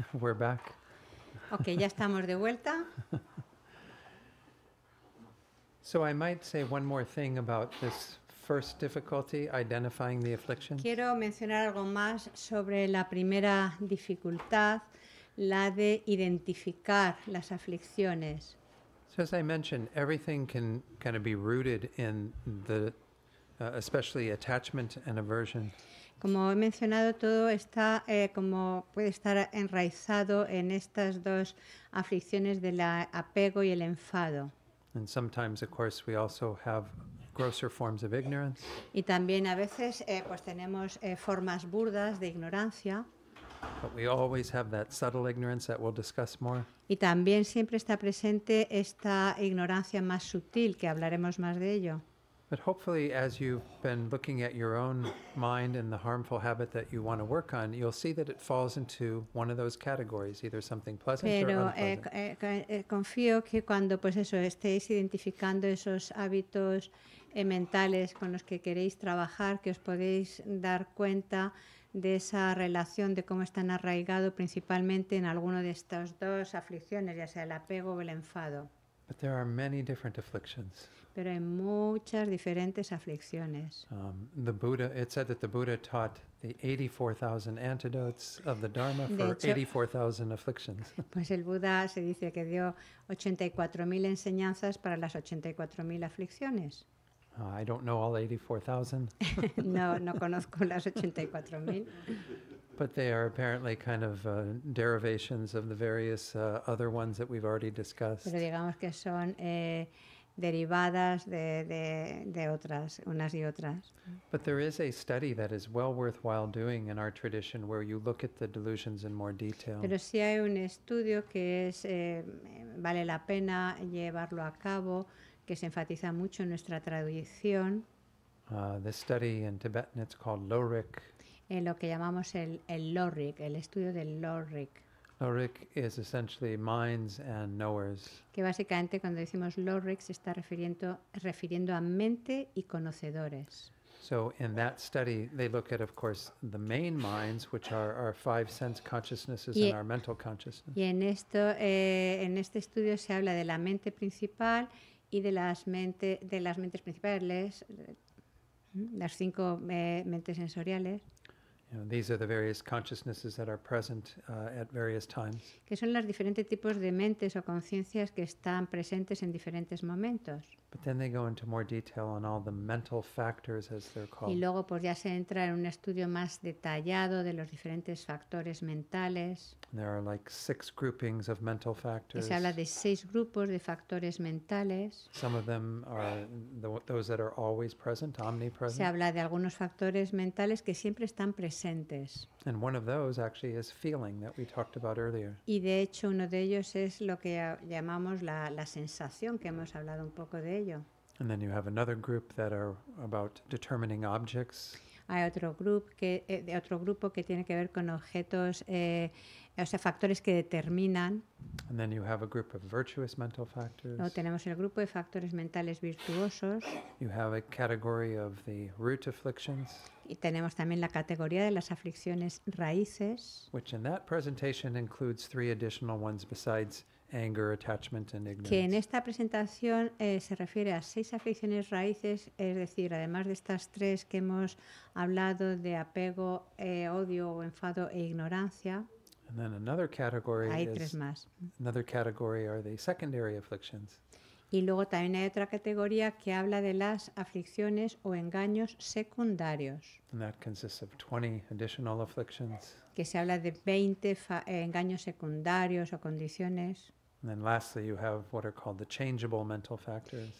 We're back. Ok, ya estamos de vuelta. So I might say one more thing about this first difficulty, identifying the affliction. Quiero mencionar algo más sobre la primera dificultad, la de identificar las aflicciones. So as I mentioned, everything can kind of be rooted in the, uh, especially attachment and aversion. Como he mencionado, todo está eh, como puede estar enraizado en estas dos aflicciones del apego y el enfado. Y también a veces eh, pues tenemos eh, formas burdas de ignorancia. Y también siempre está presente esta ignorancia más sutil que hablaremos más de ello. But hopefully, as you've been looking at your own mind and the harmful habit that you want to work on, you'll see that it falls into one of those categories, either something pleasant or eh, unpleasant. Eh, eh, confío que cuando pues eso estéis identificando esos hábitos eh, mentales con los que queréis trabajar, que os podéis dar cuenta de esa relación de cómo están arraigado principalmente en alguno de estas dos aflicciones, ya sea el apego o el enfado. But there are many different afflictions. Pero hay muchas diferentes aflicciones. Um, the Buddha, it said that the Buddha taught the 84,000 antidotes of the Dharma for 84,000 afflictions. Pues el Buda se dice que dio 84.000 enseñanzas para las 84.000 aflicciones. Uh, I don't know all 84,000. no, no conozco las 84.000. but they are apparently kind of uh, derivations of the various uh, other ones that we've already discussed. Pero digamos que son eh, derivadas de, de, de otras, unas y otras. But there is a study that is well worthwhile doing in our tradition where you look at the delusions in more detail. Pero sí hay un estudio que es eh, vale la pena llevarlo a cabo, que se enfatiza mucho en nuestra tradición. Uh, this study in Tibetan it's called LORIC. en lo que llamamos el, el LORIC, el estudio del LORIC. LORIC is essentially minds and knowers. Que básicamente cuando decimos LORIC se está refiriendo, refiriendo a mente y conocedores. So in that study, they look at, of course, the main minds, which are our five sense consciousnesses and our mental consciousness. Y en esto, eh, en este estudio se habla de la mente principal y de las mente, de las mentes principales, mm, las cinco eh, mentes sensoriales. Que son los diferentes tipos de mentes o conciencias que están presentes en diferentes momentos. Y luego ya se entra en un estudio más detallado de los diferentes factores mentales. Y se habla de seis grupos de factores mentales. Se habla de algunos factores mentales que siempre están presentes presentes. And one of those actually is feeling that we talked about earlier. Y de hecho uno de ellos es lo que llamamos la, la sensación, que hemos hablado un poco de ello. And then you have another group that are about determining objects. hay otro grupo que, eh, otro grupo que tiene que ver con objetos, eh, o sea, factores que determinan. No tenemos el grupo de factores mentales virtuosos. You have a category of the root afflictions. Y tenemos también la categoría de las aflicciones raíces. Which in that presentation includes three additional ones besides que en esta presentación eh, se refiere a seis aflicciones raíces, es decir, además de estas tres que hemos hablado de apego, eh, odio enfado e ignorancia. hay tres más. Y luego también hay otra categoría que habla de las aflicciones o engaños secundarios. Que se habla de 20 eh, engaños secundarios o condiciones.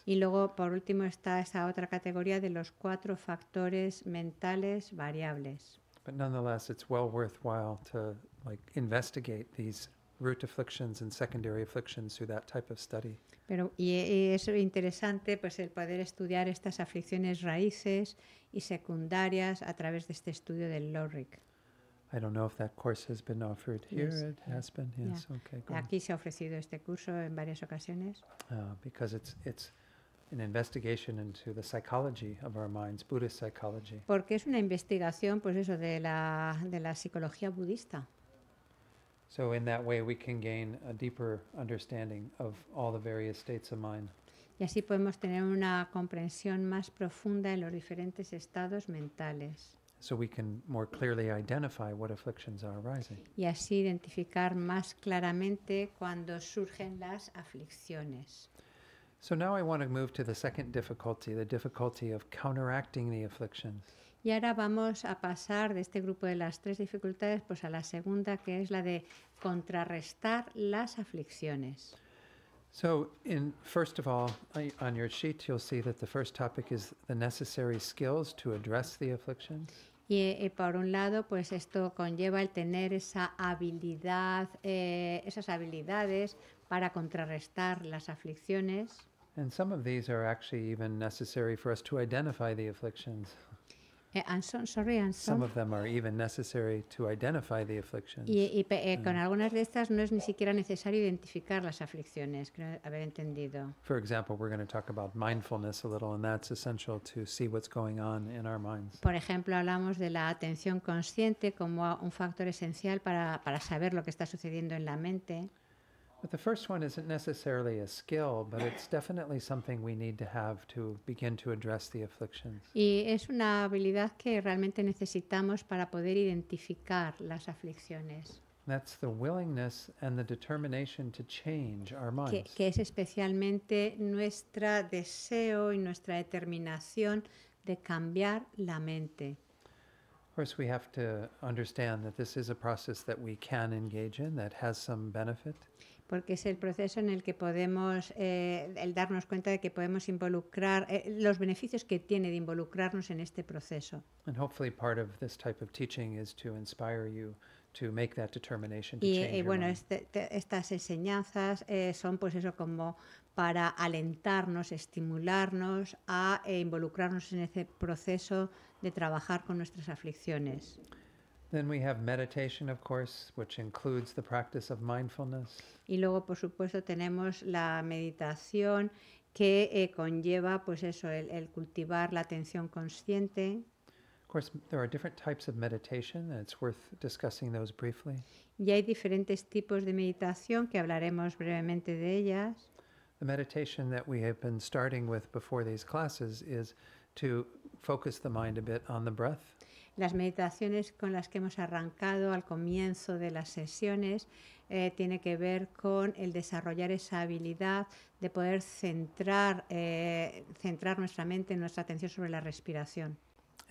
Y luego, por último, está esa otra categoría de los cuatro factores mentales variables. But nonetheless, it's well worthwhile to like investigate these root afflictions and secondary afflictions through that type of study. Pero y, y es interesante pues el poder estudiar estas aflicciones raíces y secundarias a través de este estudio del LORIC. I don't know if that course has been offered here. Yes. It has been. Yes. Yeah. Okay. Good. Aquí se ha ofrecido este curso en varias ocasiones. Uh, because it's it's an investigation into the psychology of our minds, Buddhist psychology. Porque es una investigación, pues eso, de la de la psicología budista. So in that way, we can gain a deeper understanding of all the various states of mind. Y así podemos tener una comprensión más profunda de los diferentes estados mentales. so we can more clearly identify what afflictions are arising. Y así identificar más claramente cuando surgen las aflicciones. So now I want to move to the second difficulty, the difficulty of counteracting the afflictions. Y ahora vamos a pasar de este grupo de las tres dificultades pues a la segunda que es la de contrarrestar las aflicciones. So, in first of all, on your sheet, you'll see that the first topic is the necessary skills to address the afflictions. Y, por un lado, pues esto conlleva el tener esa habilidad, eh, esas habilidades para contrarrestar las aflicciones. And some of these are actually even necessary for us to identify the afflictions. Eh, Anson, sorry, Anson. Some of them are even necessary to identify the afflictions. Y, y eh, con mm. algunas de estas no es ni siquiera necesario identificar las aflicciones, creo haber entendido. For example, we're going to talk about mindfulness a little, and that's essential to see what's going on in our minds. Por ejemplo, hablamos de la atención consciente como un factor esencial para, para saber lo que está sucediendo en la mente. But the first one isn't necessarily a skill, but it's definitely something we need to have to begin to address the afflictions. Y es una habilidad que realmente necesitamos para poder identificar las aflicciones. That's the willingness and the determination to change our minds. Que, que es especialmente nuestro deseo y nuestra determinación de cambiar la mente. Of course, we have to understand that this is a process that we can engage in that has some benefit porque es el proceso en el que podemos eh, el darnos cuenta de que podemos involucrar eh, los beneficios que tiene de involucrarnos en este proceso. y, bueno, estas enseñanzas eh, son pues eso como para alentarnos, estimularnos a involucrarnos en ese proceso de trabajar con nuestras aflicciones. Then we have meditation, of course, which includes the practice of mindfulness. Y luego, por supuesto, tenemos la meditación que eh, conlleva, pues eso, el, el, cultivar la atención consciente. Of course, there are different types of meditation, and it's worth discussing those briefly. Y hay diferentes tipos de meditación que hablaremos brevemente de ellas. The meditation that we have been starting with before these classes is to focus the mind a bit on the breath. Las meditaciones con las que hemos arrancado al comienzo de las sesiones eh, tiene que ver con el desarrollar esa habilidad de poder centrar, eh, centrar nuestra mente, nuestra atención sobre la respiración.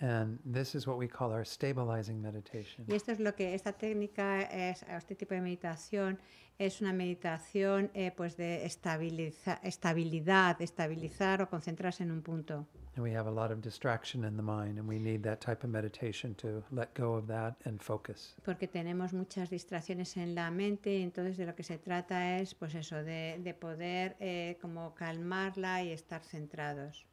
And this is what we call our stabilizing meditation. Y esto es lo que esta técnica es este tipo de meditación es una meditación eh, pues de estabiliza, estabilidad, estabilizar o concentrarse en un punto. And we have a lot of distraction in the mind and we need that type of meditation to let go of that and focus. Porque tenemos muchas distracciones en la mente y entonces de lo que se trata es pues eso de, de poder eh, como calmarla y estar centrados.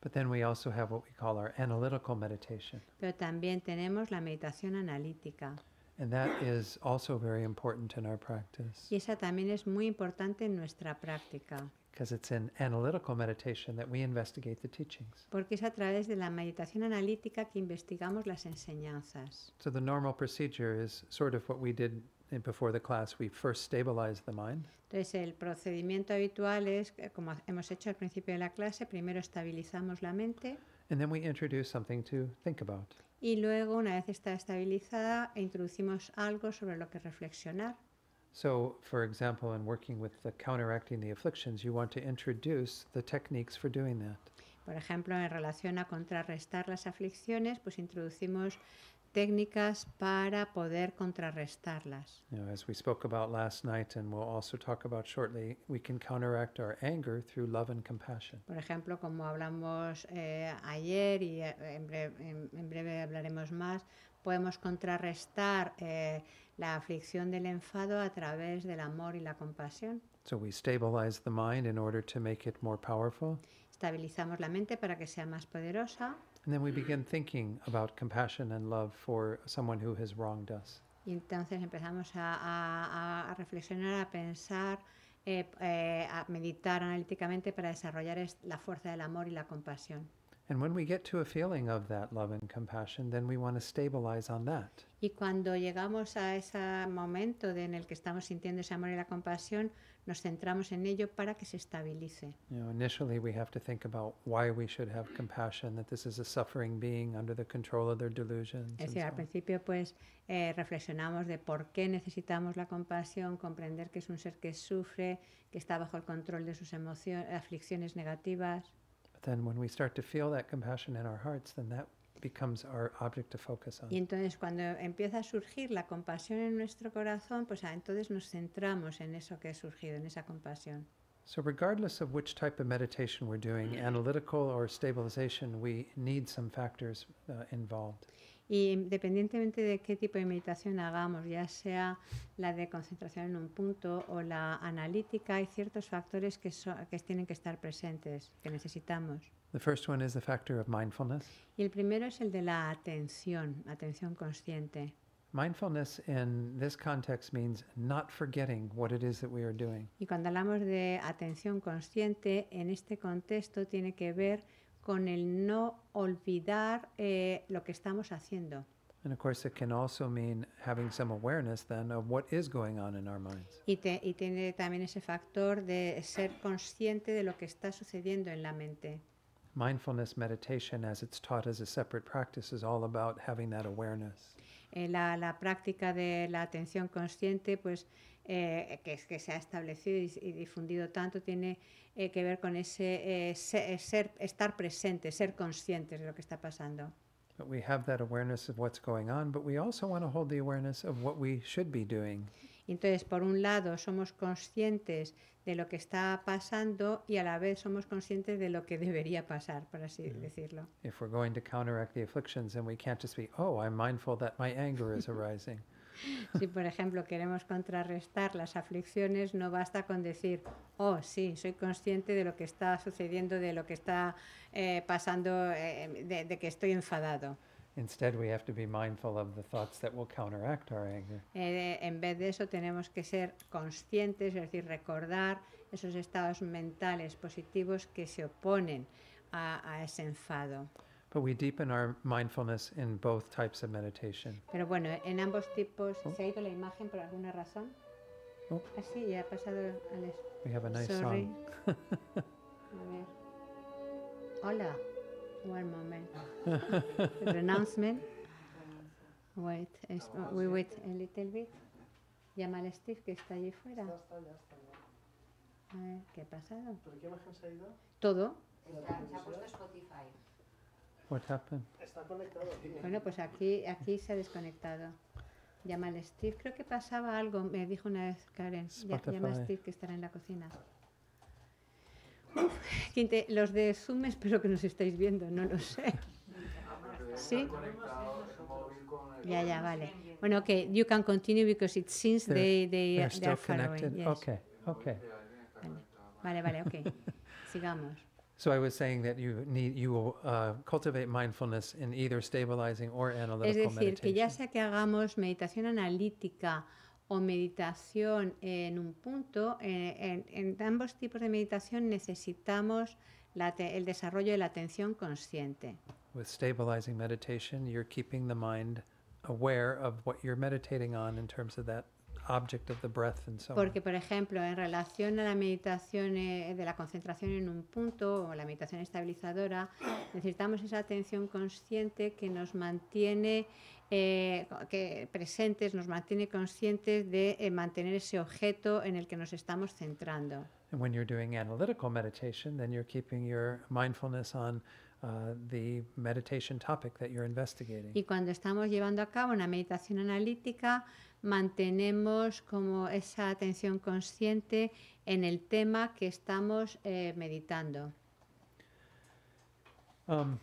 But then we also have what we call our analytical meditation. Pero también tenemos la meditación analítica. And that is also very important in our practice. Y esa también es muy importante en nuestra práctica. Because it's in analytical meditation that we investigate the teachings. Porque es a través de la meditación analítica que investigamos las enseñanzas. So the normal procedure is sort of what we did before the class, we first stabilize the mind. Entonces, el procedimiento habitual es, eh, como hemos hecho al principio de la clase, primero estabilizamos la mente. And then we introduce something to think about. Y luego, una vez está estabilizada, introducimos algo sobre lo que reflexionar. So, for example, in working with the counteracting the afflictions, you want to introduce the techniques for doing that. Por ejemplo, en relación a contrarrestar las aflicciones, pues introducimos técnicas para poder contrarrestarlas. Por ejemplo, como hablamos eh, ayer y eh, en breve, hablaremos más, podemos contrarrestar eh, la aflicción del enfado a través del amor y la compasión. So we stabilize the mind in order to make it more powerful. Estabilizamos la mente para que sea más poderosa begin thinking about love someone who has us. Y entonces empezamos a, reflexionar, a pensar, eh, eh, a meditar analíticamente para desarrollar la fuerza del amor y la compasión. And when we get to a feeling of that love and compassion, then we want to stabilize on that. Y cuando llegamos a ese momento de en el que estamos sintiendo ese amor y la compasión, nos centramos en ello para que se estabilice. You know, initially we have to think about why we should have compassion, that this is a suffering being under the control of their delusions. Es decir, al principio pues eh, reflexionamos de por qué necesitamos la compasión, comprender que es un ser que sufre, que está bajo el control de sus emociones, aflicciones negativas. But then when we start to feel that compassion in our hearts, then that becomes our object to focus on. Y entonces cuando empieza a surgir la compasión en nuestro corazón, pues ah, entonces nos centramos en eso que ha surgido, en esa compasión. So regardless of which type of meditation we're doing, analytical or stabilization, we need some factors uh, involved. Y independientemente de qué tipo de meditación hagamos, ya sea la de concentración en un punto o la analítica, hay ciertos factores que, tienen que estar presentes, que necesitamos. The first one is the factor of mindfulness. Y el primero es el de la atención, atención consciente. Mindfulness in this context means not forgetting what it is that we are doing. Y cuando hablamos de atención consciente, en este contexto tiene que ver con el no olvidar eh, lo que estamos haciendo. And of course, it can also mean having some awareness then of what is going on in our minds. Y, te, y tiene también ese factor de ser consciente de lo que está sucediendo en la mente. Mindfulness meditation, as it's taught as a separate practice, is all about having that awareness. Eh, la, la práctica de la atención consciente, pues eh, que, que, se ha establecido y, difundido tanto tiene eh, que ver con ese eh, eh, ser, estar presente, ser conscientes de lo que está pasando. We have that awareness of what's going on, but we also want to hold the awareness of what we should be doing. Entonces, por un lado, somos conscientes de lo que está pasando y a la vez somos conscientes de lo que debería pasar, por así mm-hmm. decirlo. If we're going to counteract the afflictions, and we can't just be, oh, I'm mindful that my anger is arising. si, por ejemplo, queremos contrarrestar las aflicciones, no basta con decir, oh, sí, soy consciente de lo que está sucediendo, de lo que está eh, pasando, eh, de, que estoy enfadado. en vez de eso, tenemos que ser conscientes, es decir, recordar esos estados mentales positivos que se oponen a ese enfado. But we deepen our mindfulness in both types of meditation. Pero bueno, en ambos tipos oh. se ha ido la imagen por alguna razón. Oh. Así ah, ya ha pasado al. We have a nice Sorry. song. a ver. Hola. One moment. Renouncement. Wait, oh, we wait a little bit. Llama al Steve que está allí fuera. Ya está, ya está. A ver, ¿qué ha pasado? ¿Pero qué imagen se ha ido? Todo. se ha puesto Spotify. What's happened? Está Bueno, pues aquí, aquí se ha desconectado. Llama al Steve. Creo que pasaba algo, me dijo una vez Karen. Llama a Steve que estará en la cocina. Quinte, los de Zoom espero que nos estéis viendo, no lo sé. ¿Sí? Ya, ya, vale. Bueno, ok, you can continue because it seems they, they, they are far away. Okay, okay. vale, vale ok. Sigamos. So I was saying that you need you will, uh, cultivate mindfulness in either stabilizing or analytical meditation. Es decir, meditation. que ya sea que hagamos meditación analítica o meditación en un punto, en, eh, en, en ambos tipos de meditación necesitamos la el desarrollo de la atención consciente. With stabilizing meditation, you're keeping the mind aware of what you're meditating on in terms of that object of the breath Porque, por ejemplo, en relación a la meditación eh, de la concentración en un punto o la meditación estabilizadora, necesitamos esa atención consciente que nos mantiene eh, que presentes, nos mantiene conscientes de eh, mantener ese objeto en el que nos estamos centrando. And when you're doing analytical meditation, then you're keeping your mindfulness on Uh, the meditation topic that you're Y cuando estamos llevando a cabo una meditación analítica, mantenemos como esa atención consciente en el tema que estamos eh, meditando. Um,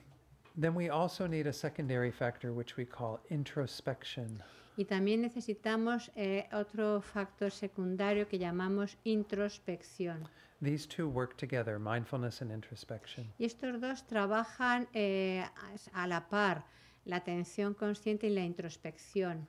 then we also need a secondary factor which we call introspection. Y también necesitamos eh, otro factor secundario que llamamos introspección. These two work together, mindfulness and introspection. Y estos dos trabajan eh, a la par, la atención consciente y la introspección.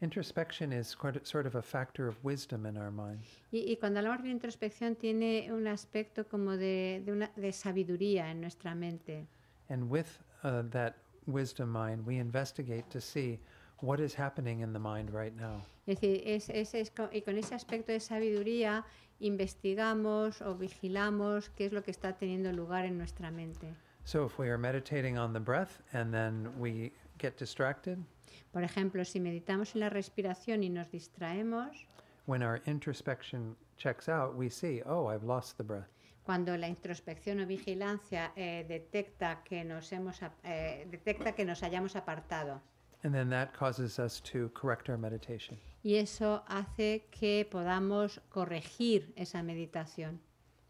Introspection is sort of a factor of wisdom in our mind. Y, y cuando hablamos de introspección tiene un aspecto como de, de, una, de sabiduría en nuestra mente. And with uh, that wisdom mind, we investigate to see Es decir, es, es, y con ese aspecto de sabiduría investigamos o vigilamos qué es lo que está teniendo lugar en nuestra mente. So we are meditating on the breath and then we get distracted. Por ejemplo, si meditamos en la respiración y nos distraemos. When our introspection checks out, we see, oh, I've lost the breath. cuando la introspección o vigilancia eh, detecta que nos hemos eh, detecta que nos hayamos apartado. And then that causes us to correct our meditation. Y eso hace que podamos corregir esa meditación.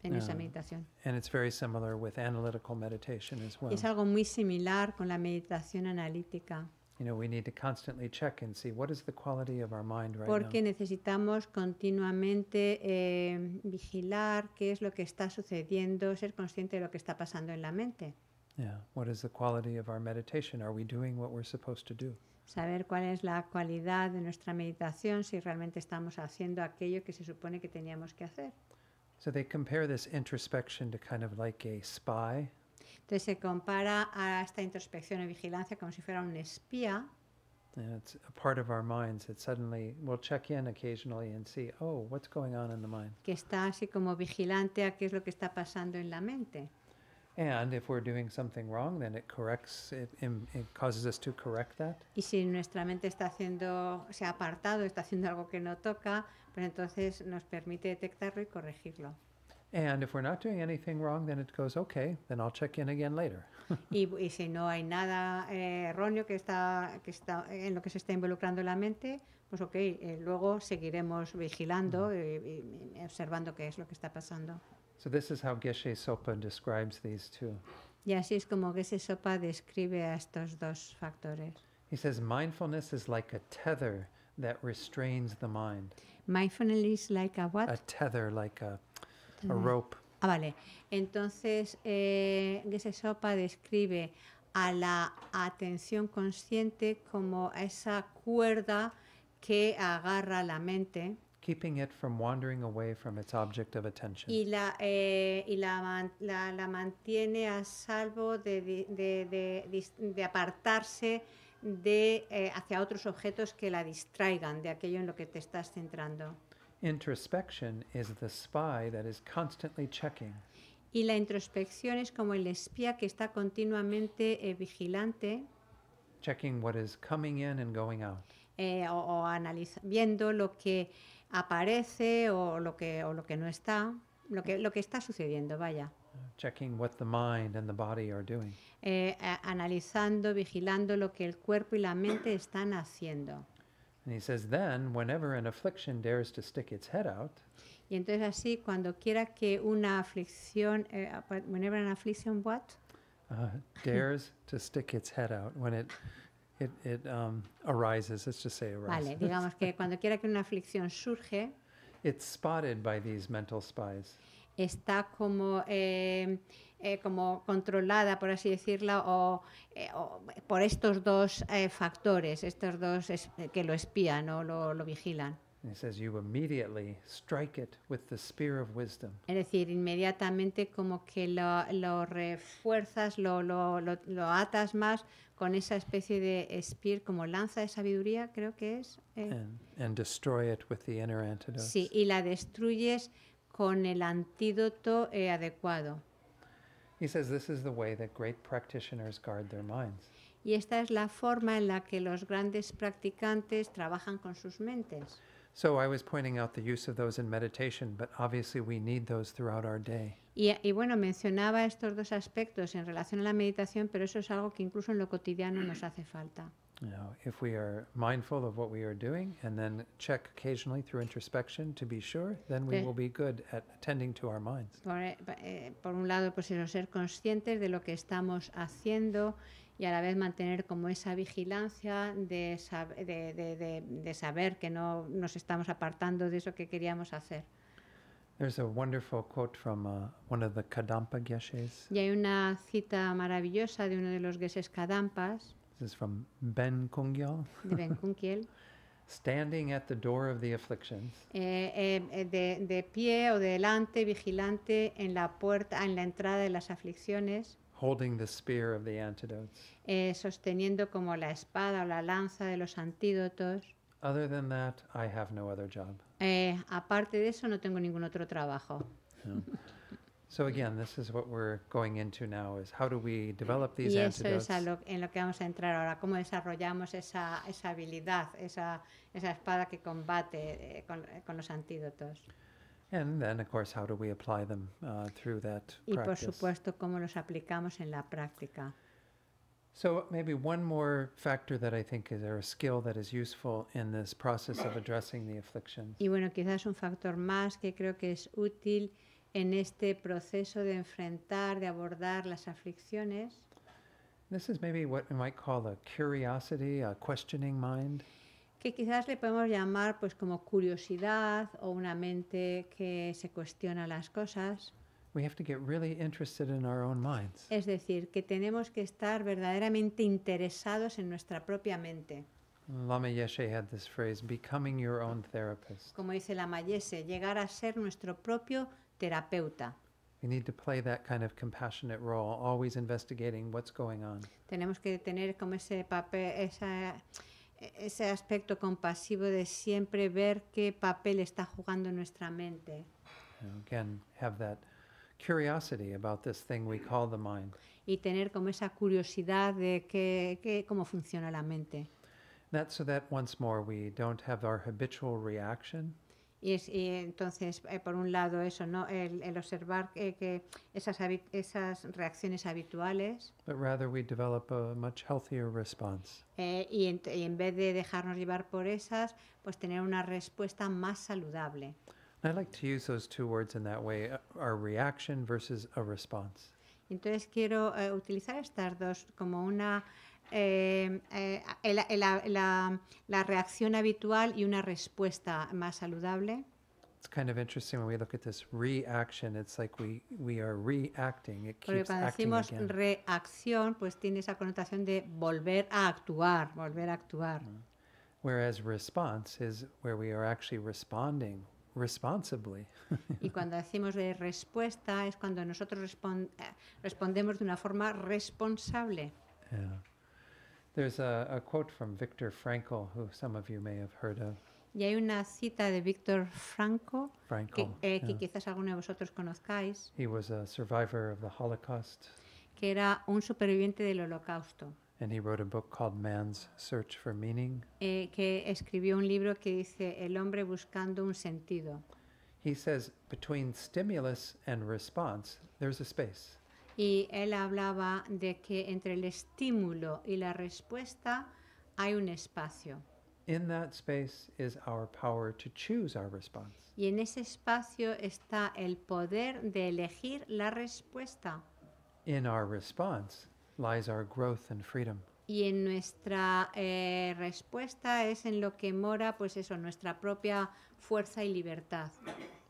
En esa meditación. And it's very similar with analytical meditation as well. Y es algo muy similar con la meditación analítica. You know, we need to constantly check and see what is the quality of our mind right Porque now. necesitamos continuamente eh, vigilar qué es lo que está sucediendo, ser consciente de lo que está pasando en la mente. Yeah. What is the quality of our meditation? Are we doing what we're supposed to do? Saber cuál es la cualidad de nuestra meditación, si realmente estamos haciendo aquello que se supone que teníamos que hacer. So they compare this introspection to kind of like a spy. Entonces se compara a esta introspección o vigilancia como si fuera un espía. And it's a part of our minds that suddenly we'll check in occasionally and see, oh, what's going on in the mind. Que está así como vigilante a qué es lo que está pasando en la mente. Y si nuestra mente está haciendo, se ha apartado, está haciendo algo que no toca, pues entonces nos permite detectarlo y corregirlo. y, si no hay nada eh, erróneo que está, que está, en lo que se está involucrando la mente, pues ok, eh, luego seguiremos vigilando, y, observando qué es lo que está pasando. So this is how Geshe Sopa describes these two. Y así es como Geshe Sopa describe a estos dos factores. He says mindfulness is like a tether that restrains the mind. Mindfulness is like a what? A tether, like a, a rope. Ah, vale. Entonces, eh, Geshe Sopa describe a la atención consciente como esa cuerda que agarra la mente keeping it from wandering away from its object of attention. Y la eh, y la, la, la mantiene a salvo de, de, de, de apartarse de eh, hacia otros objetos que la distraigan de aquello en lo que te estás centrando. Introspection is the spy that is constantly checking. Y la introspección es como el espía que está continuamente eh, vigilante. Checking what is coming in and going out eh, o, analizando lo que aparece o lo que, o lo que no está, lo que, lo que está sucediendo, vaya. Checking what the mind and the body are doing. Eh, analizando, vigilando lo que el cuerpo y la mente están haciendo. And he says, then, whenever an affliction dares to stick its head out, y entonces así, cuando quiera que una aflicción, eh, whenever an affliction what? Uh, dares to stick its head out, when it It, it, um, arises, let's just say arises. Vale, digamos que cuando quiera que una aflicción surge, it's spotted by these mental spies. está como, eh, eh, como controlada, por así decirlo o, eh, o por estos dos eh, factores, estos dos es, que lo espían o lo, lo vigilan. And it says, you immediately strike it with the spear of wisdom. Es decir, inmediatamente como que lo, lo refuerzas, lo, lo, lo, lo atas más con esa especie de spear como lanza de sabiduría, creo que es. Eh. Sí, y la destruyes con el antídoto adecuado. Y esta es la forma en la que los grandes practicantes trabajan con sus mentes. So I was pointing out the use of those in meditation, but obviously we need those throughout our day. Y, y, bueno, mencionaba estos dos aspectos en relación a la meditación, pero eso es algo que incluso en lo cotidiano nos hace falta. Si if we are mindful of what we are doing and then check occasionally through introspection to be sure, then we will be good at attending to our minds. Por, eh, eh, un lado, pues ser conscientes de lo que estamos haciendo y a la vez mantener como esa vigilancia de, de, de, de saber que no nos estamos apartando de eso que queríamos hacer. There's a wonderful quote from uh, one of the Kadampa Geshes. Y hay una cita maravillosa de uno de los Geshes Kadampas. This is from Ben Kungyal. De Ben Standing at the door of the afflictions. Eh, eh, eh, de, de pie o de delante, vigilante en la puerta, en la entrada de las aflicciones. Holding the spear of the antidotes. Eh, sosteniendo como la espada o la lanza de los antídotos. Other than that, I have no other job. Eh, aparte de eso, no tengo ningún otro trabajo. So again, this is y eso es en lo que vamos a entrar ahora, cómo desarrollamos esa, habilidad, esa, espada que combate eh, eh, con, los antídotos. Y por supuesto, cómo los aplicamos en la práctica. So maybe one more factor that I think is a skill that is useful in this process of addressing the afflictions. Y bueno, quizás un factor más que creo que es útil en este proceso de enfrentar, de abordar las aflicciones. This is maybe what we might call a curiosity, a questioning mind. Que quizás le podemos llamar pues como curiosidad o una mente que se cuestiona las cosas. Es decir, que tenemos que estar verdaderamente interesados en nuestra propia mente. Lama had this phrase, becoming your own therapist. Como dice la Yeshe, llegar a ser nuestro propio terapeuta. Tenemos que tener como ese papel, ese aspecto compasivo de siempre ver qué papel está jugando nuestra mente curiosity about this thing we call the mind. Y tener como esa curiosidad de que, que cómo funciona la mente. That so that once more we don't have our habitual reaction. Y, es, y entonces, eh, por un lado, eso, ¿no? el, el observar eh, que esas, esas reacciones habituales. But rather we develop a much healthier response. Eh, y, en, y en vez de dejarnos llevar por esas, pues tener una respuesta más saludable. I like to use those two words in that way, uh, our reaction versus a response. Entonces quiero eh, utilizar estas dos como una eh, eh, la, la, reacción habitual y una respuesta más saludable. It's kind of interesting when we look at this reaction. It's like we we are reacting. It cuando decimos reacción, pues tiene esa connotación de volver a actuar, volver a actuar. Mm-hmm. Whereas response is where we are actually responding y cuando decimos de respuesta es cuando nosotros eh, respondemos de una forma responsable. There's a, quote from Viktor Frankl, who some of you may have heard of. Y hay una cita de Víctor Franco, que, eh, quizás alguno de vosotros conozcáis. He was a survivor of the Holocaust. Que era un superviviente del Holocausto. And he wrote a book called Man's Search for Meaning. Eh, que escribió un libro que dice El hombre buscando un sentido. He says between stimulus and response there's a space. Y él hablaba de que entre el estímulo y la respuesta hay un espacio. In that space is our power to choose our response. Y en ese espacio está el poder de elegir la respuesta. In our response lies our growth and freedom. Y en nuestra eh, respuesta es en lo que mora, pues eso, nuestra propia fuerza y libertad.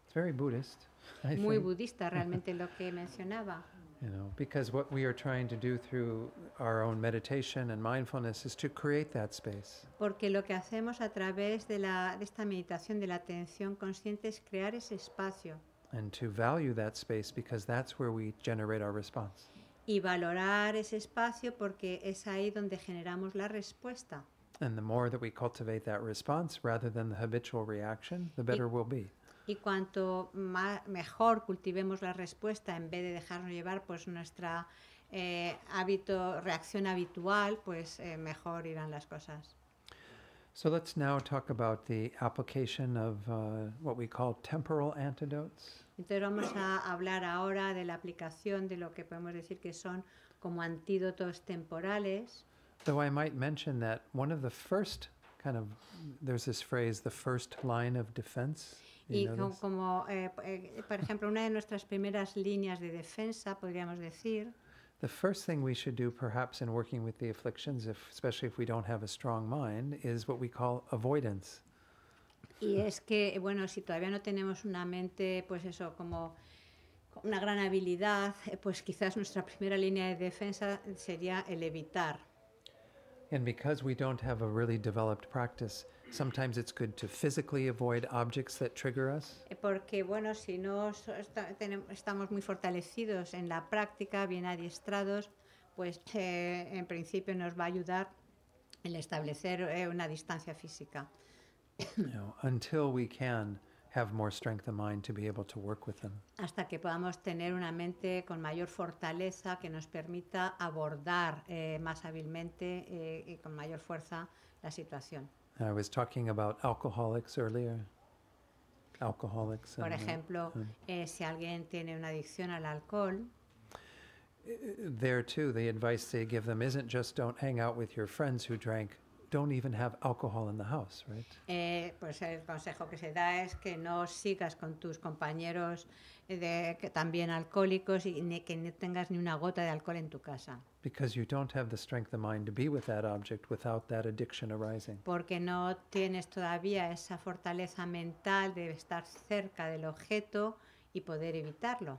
It's very Buddhist. I Muy think. budista realmente lo que mencionaba. You know, because what we are trying to do through our own meditation and mindfulness is to create that space. Porque lo que hacemos a través de la de esta meditación de la atención consciente es crear ese espacio. And to value that space because that's where we generate our response. y valorar ese espacio porque es ahí donde generamos la respuesta. And the more that we cultivate that response rather than the habitual reaction, the better y, be. Y cuanto más, mejor cultivemos la respuesta en vez de dejarnos llevar pues nuestra eh, hábito, reacción habitual, pues eh, mejor irán las cosas. So let's now talk about the application of uh, what we call temporal antidotes. Entonces vamos a hablar ahora de la aplicación de lo que podemos decir que son como antídotos temporales. Though I might mention that one of the first kind of there's this phrase the first line of defense. y como, eh, eh, por ejemplo una de nuestras primeras líneas de defensa podríamos decir. The first thing we should do, perhaps, in working with the afflictions, if, especially if we don't have a strong mind, is what we call avoidance. Y es que, bueno, si todavía no tenemos una mente, pues eso, como una gran habilidad, eh, pues quizás nuestra primera línea de defensa sería el evitar. a Porque bueno, si no estamos muy fortalecidos en la práctica, bien adiestrados, pues eh, en principio nos va a ayudar el establecer eh, una distancia física. you know, until we can have more strength of mind to be able to work with them. Hasta que podamos tener una mente con mayor fortaleza que nos permita abordar eh, más hábilmente eh, y con mayor fuerza la situación. I was talking about alcoholics earlier. Alcoholics. Por uh, ejemplo, the, uh, um, eh, si alguien tiene una adicción al alcohol. Eh, eh, there too, the advice they give them isn't just don't hang out with your friends who drank don't even have alcohol in the house, right? Eh, pues el consejo que se da es que no sigas con tus compañeros eh, de, que también alcohólicos y ni, que no tengas ni una gota de alcohol en tu casa. Because you don't have the strength of mind to be with that object without that addiction arising. Porque no tienes todavía esa fortaleza mental de estar cerca del objeto y poder evitarlo.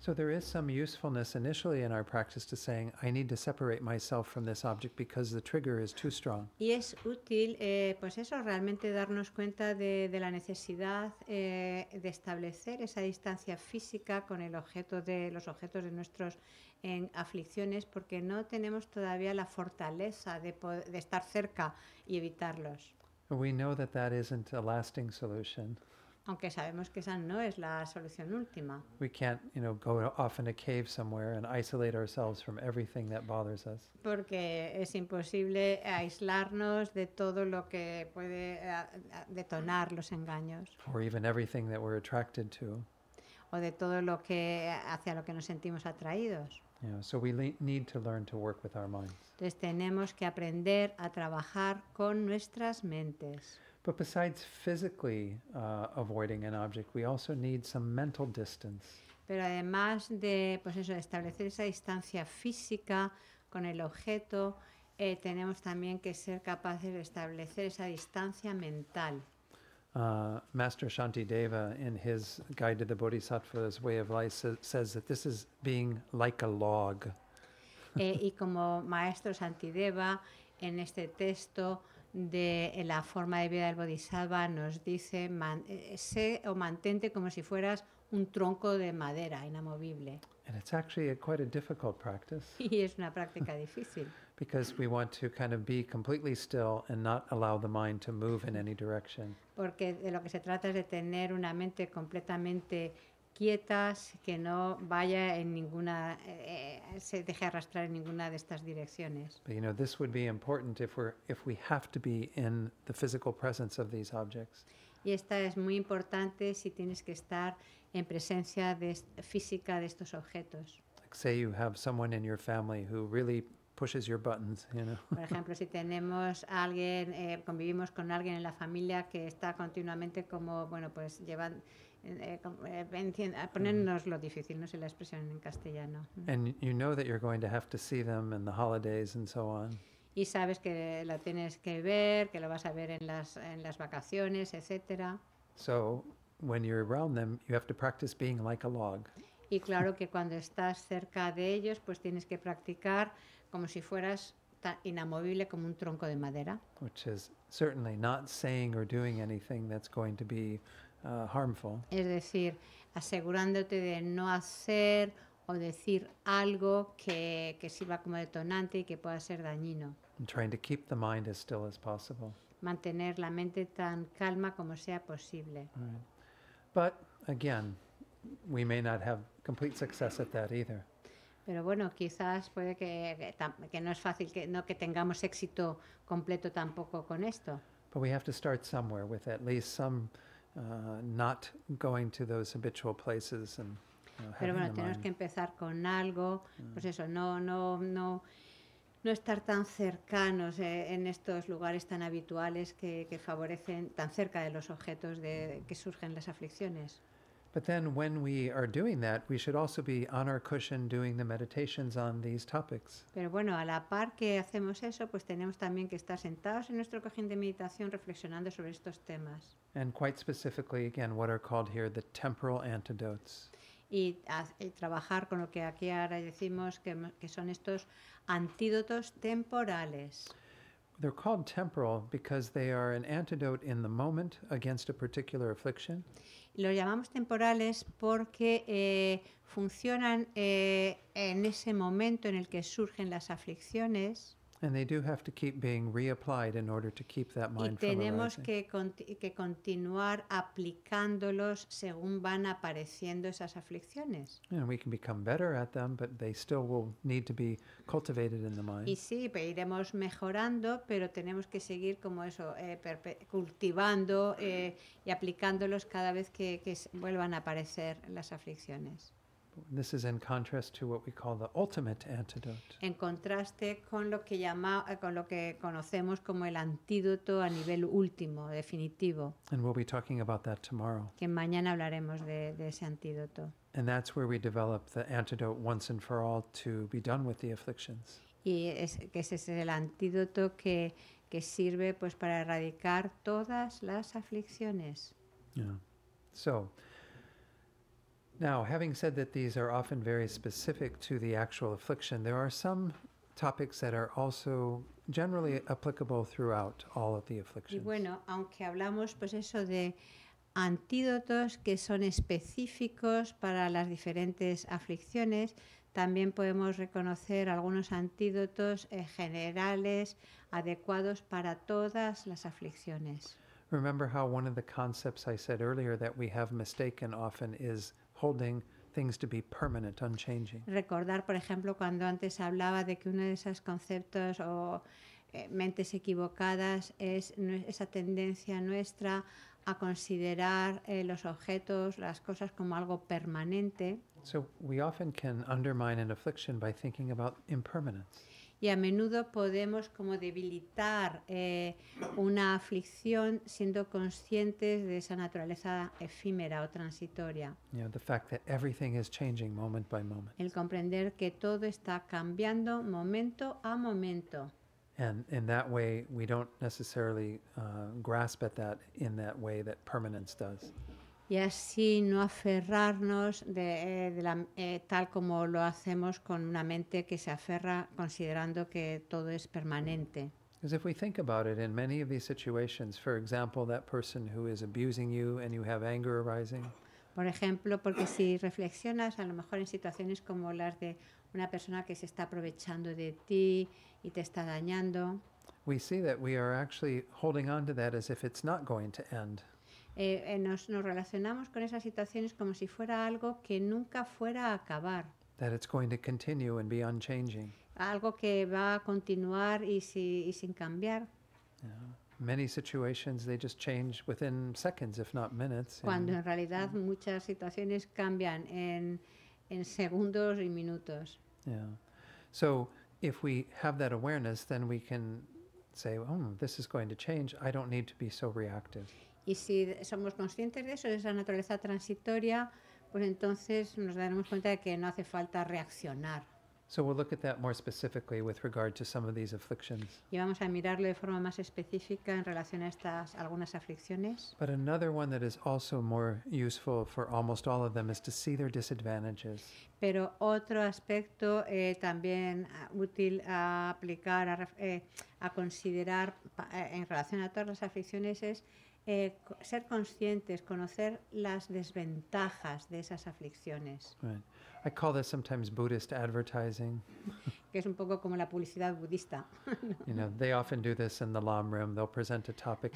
So there is some usefulness initially in our practice to saying, I need to separate myself from this object because the trigger is too strong. Y es útil, eh, pues eso, realmente darnos cuenta de, de la necesidad eh, de establecer esa distancia física con el objeto de los objetos de nuestros en aflicciones, porque no tenemos todavía la fortaleza de, de estar cerca y evitarlos. We know that that isn't a lasting solution. Aunque sabemos que esa no es la solución última. We can't, you know, go off in a cave somewhere and isolate ourselves from everything that bothers us. Porque es imposible aislarnos de todo lo que puede eh, detonar los engaños. Or even everything that we're attracted to. O de todo lo que hacia lo que nos sentimos atraídos. Yeah, so we need to learn to work with our minds. Entonces tenemos que aprender a trabajar con nuestras mentes. But besides physically uh, avoiding an object, we also need some mental distance. Pero además de pues eso, establecer esa distancia física con el objeto, eh, tenemos también que ser capaces de establecer esa distancia mental. Uh, Master Shantideva, in his Guide to the Bodhisattva's Way of Life, says, says that this is being like a log. eh, y como Maestro Shantideva, en este texto, de eh, la forma de vida del bodhisattva nos dice, eh, sé o mantente como si fueras un tronco de madera inamovible. Y es una práctica difícil. allow the mind to move any direction. Porque de lo que se trata es de tener una mente completamente quietas, que no vaya en ninguna, eh, eh, se deje arrastrar en ninguna de estas direcciones. Y esta es muy importante si tienes que estar en presencia de física de estos objetos. Por ejemplo, si tenemos alguien, eh, convivimos con alguien en la familia que está continuamente como, bueno, pues llevan eh, eh, ponernos lo difícil, no sé la expresión en castellano. And you know that you're going to have to see them in the holidays and so on. Y sabes que la tienes que ver, que lo vas a ver en las en las vacaciones, etcétera. So when you're around them, you have to practice being like a log. Y claro que cuando estás cerca de ellos, pues tienes que practicar como si fueras inamovible como un tronco de madera. Which is certainly not saying or doing anything that's going to be uh, harmful. Es decir, asegurándote de no hacer o decir algo que, que sirva como detonante y que pueda ser dañino. And trying to keep the mind as still as possible. Mantener la mente tan calma como sea posible. Right. But again, we may not have complete success at that either. Pero bueno, quizás puede que, que, no es fácil que no que tengamos éxito completo tampoco con esto. But we have to start somewhere with at least some uh, going to those habitual places and uh, Pero bueno, tenemos que empezar con algo, pues mm. eso, no, no, no, no estar tan cercanos eh, en estos lugares tan habituales que, que, favorecen tan cerca de los objetos de, mm. que surgen las aflicciones. But then when we are doing that, we should also be on our cushion doing the meditations on these topics. Pero bueno, a la par que hacemos eso, pues tenemos también que estar sentados en nuestro cojín de meditación reflexionando sobre estos temas. And quite specifically again what are called here the temporal antidotes. Y, a, y trabajar con lo que aquí ahora decimos que, que son estos antídotos temporales. They're called temporal because they are an antidote in the moment against a particular affliction. Lo llamamos temporales porque eh, funcionan eh, en ese momento en el que surgen las aflicciones, y tenemos que, continuar aplicándolos según van apareciendo esas aflicciones. Y sí, iremos mejorando, pero tenemos que seguir como eso, eh, cultivando eh, y aplicándolos cada vez que vuelvan a aparecer las aflicciones. This is in contrast to what we call the ultimate antidote. En contraste con lo que llama, eh, con lo que conocemos como el antídoto a nivel último, definitivo. And we'll be talking about that tomorrow. Que mañana hablaremos de, de ese antídoto. And that's where we develop the antidote once and for all to be done with the afflictions. Y es, que ese es el antídoto que, que sirve pues para erradicar todas las aflicciones. Yeah. So. Now, having said that these are often very specific to the actual affliction, there are some topics that are also generally applicable throughout all of the afflictions. Y bueno, aunque hablamos pues eso de antídotos que son específicos para las diferentes aflicciones, también podemos reconocer algunos antídotos eh, generales adecuados para todas las aflicciones. Remember how one of the concepts I said earlier that we have mistaken often is holding things to be permanent, unchanging. Recordar, por ejemplo, cuando antes hablaba de que uno de esos conceptos o eh, mentes equivocadas es esa tendencia nuestra a considerar eh, los objetos, las cosas como algo permanente. So we often can undermine an affliction by thinking about impermanence. y a menudo podemos como debilitar eh, una aflicción siendo conscientes de esa naturaleza efímera o transitoria. El comprender que todo está cambiando momento a momento. And in that way, we don't necessarily uh, grasp at that in way that y así no aferrarnos de, eh, de la, eh, tal como lo hacemos con una mente que se aferra considerando que todo es permanente. Because if we think about it, in many of these situations, for example, that person who is abusing you and you have anger arising. Por ejemplo, porque si reflexionas, a lo mejor en situaciones como las de una persona que se está aprovechando de ti y te está dañando. We see that we are actually holding on to that as if it's not going to end eh, eh nos, relacionamos con esas situaciones como si fuera algo que nunca fuera a acabar. going to continue and be unchanging. Algo que va a continuar y, sin cambiar. Many just change within seconds, if not Cuando en realidad mm. muchas situaciones cambian en, segundos y minutos. So if we have that awareness, then we can say, oh, this is going to change. I don't need to be so reactive. Y si somos conscientes de eso, de esa naturaleza transitoria, pues entonces nos daremos cuenta de que no hace falta reaccionar. Y vamos a mirarlo de forma más específica en relación a estas algunas aflicciones. Pero otro aspecto eh, también ah, útil a aplicar, a, eh, considerar eh, en relación a todas las aflicciones es eh, ser conscientes, conocer las desventajas de esas aflicciones. que es un poco como la publicidad budista. You know, they often do this in Lam room. They'll present a topic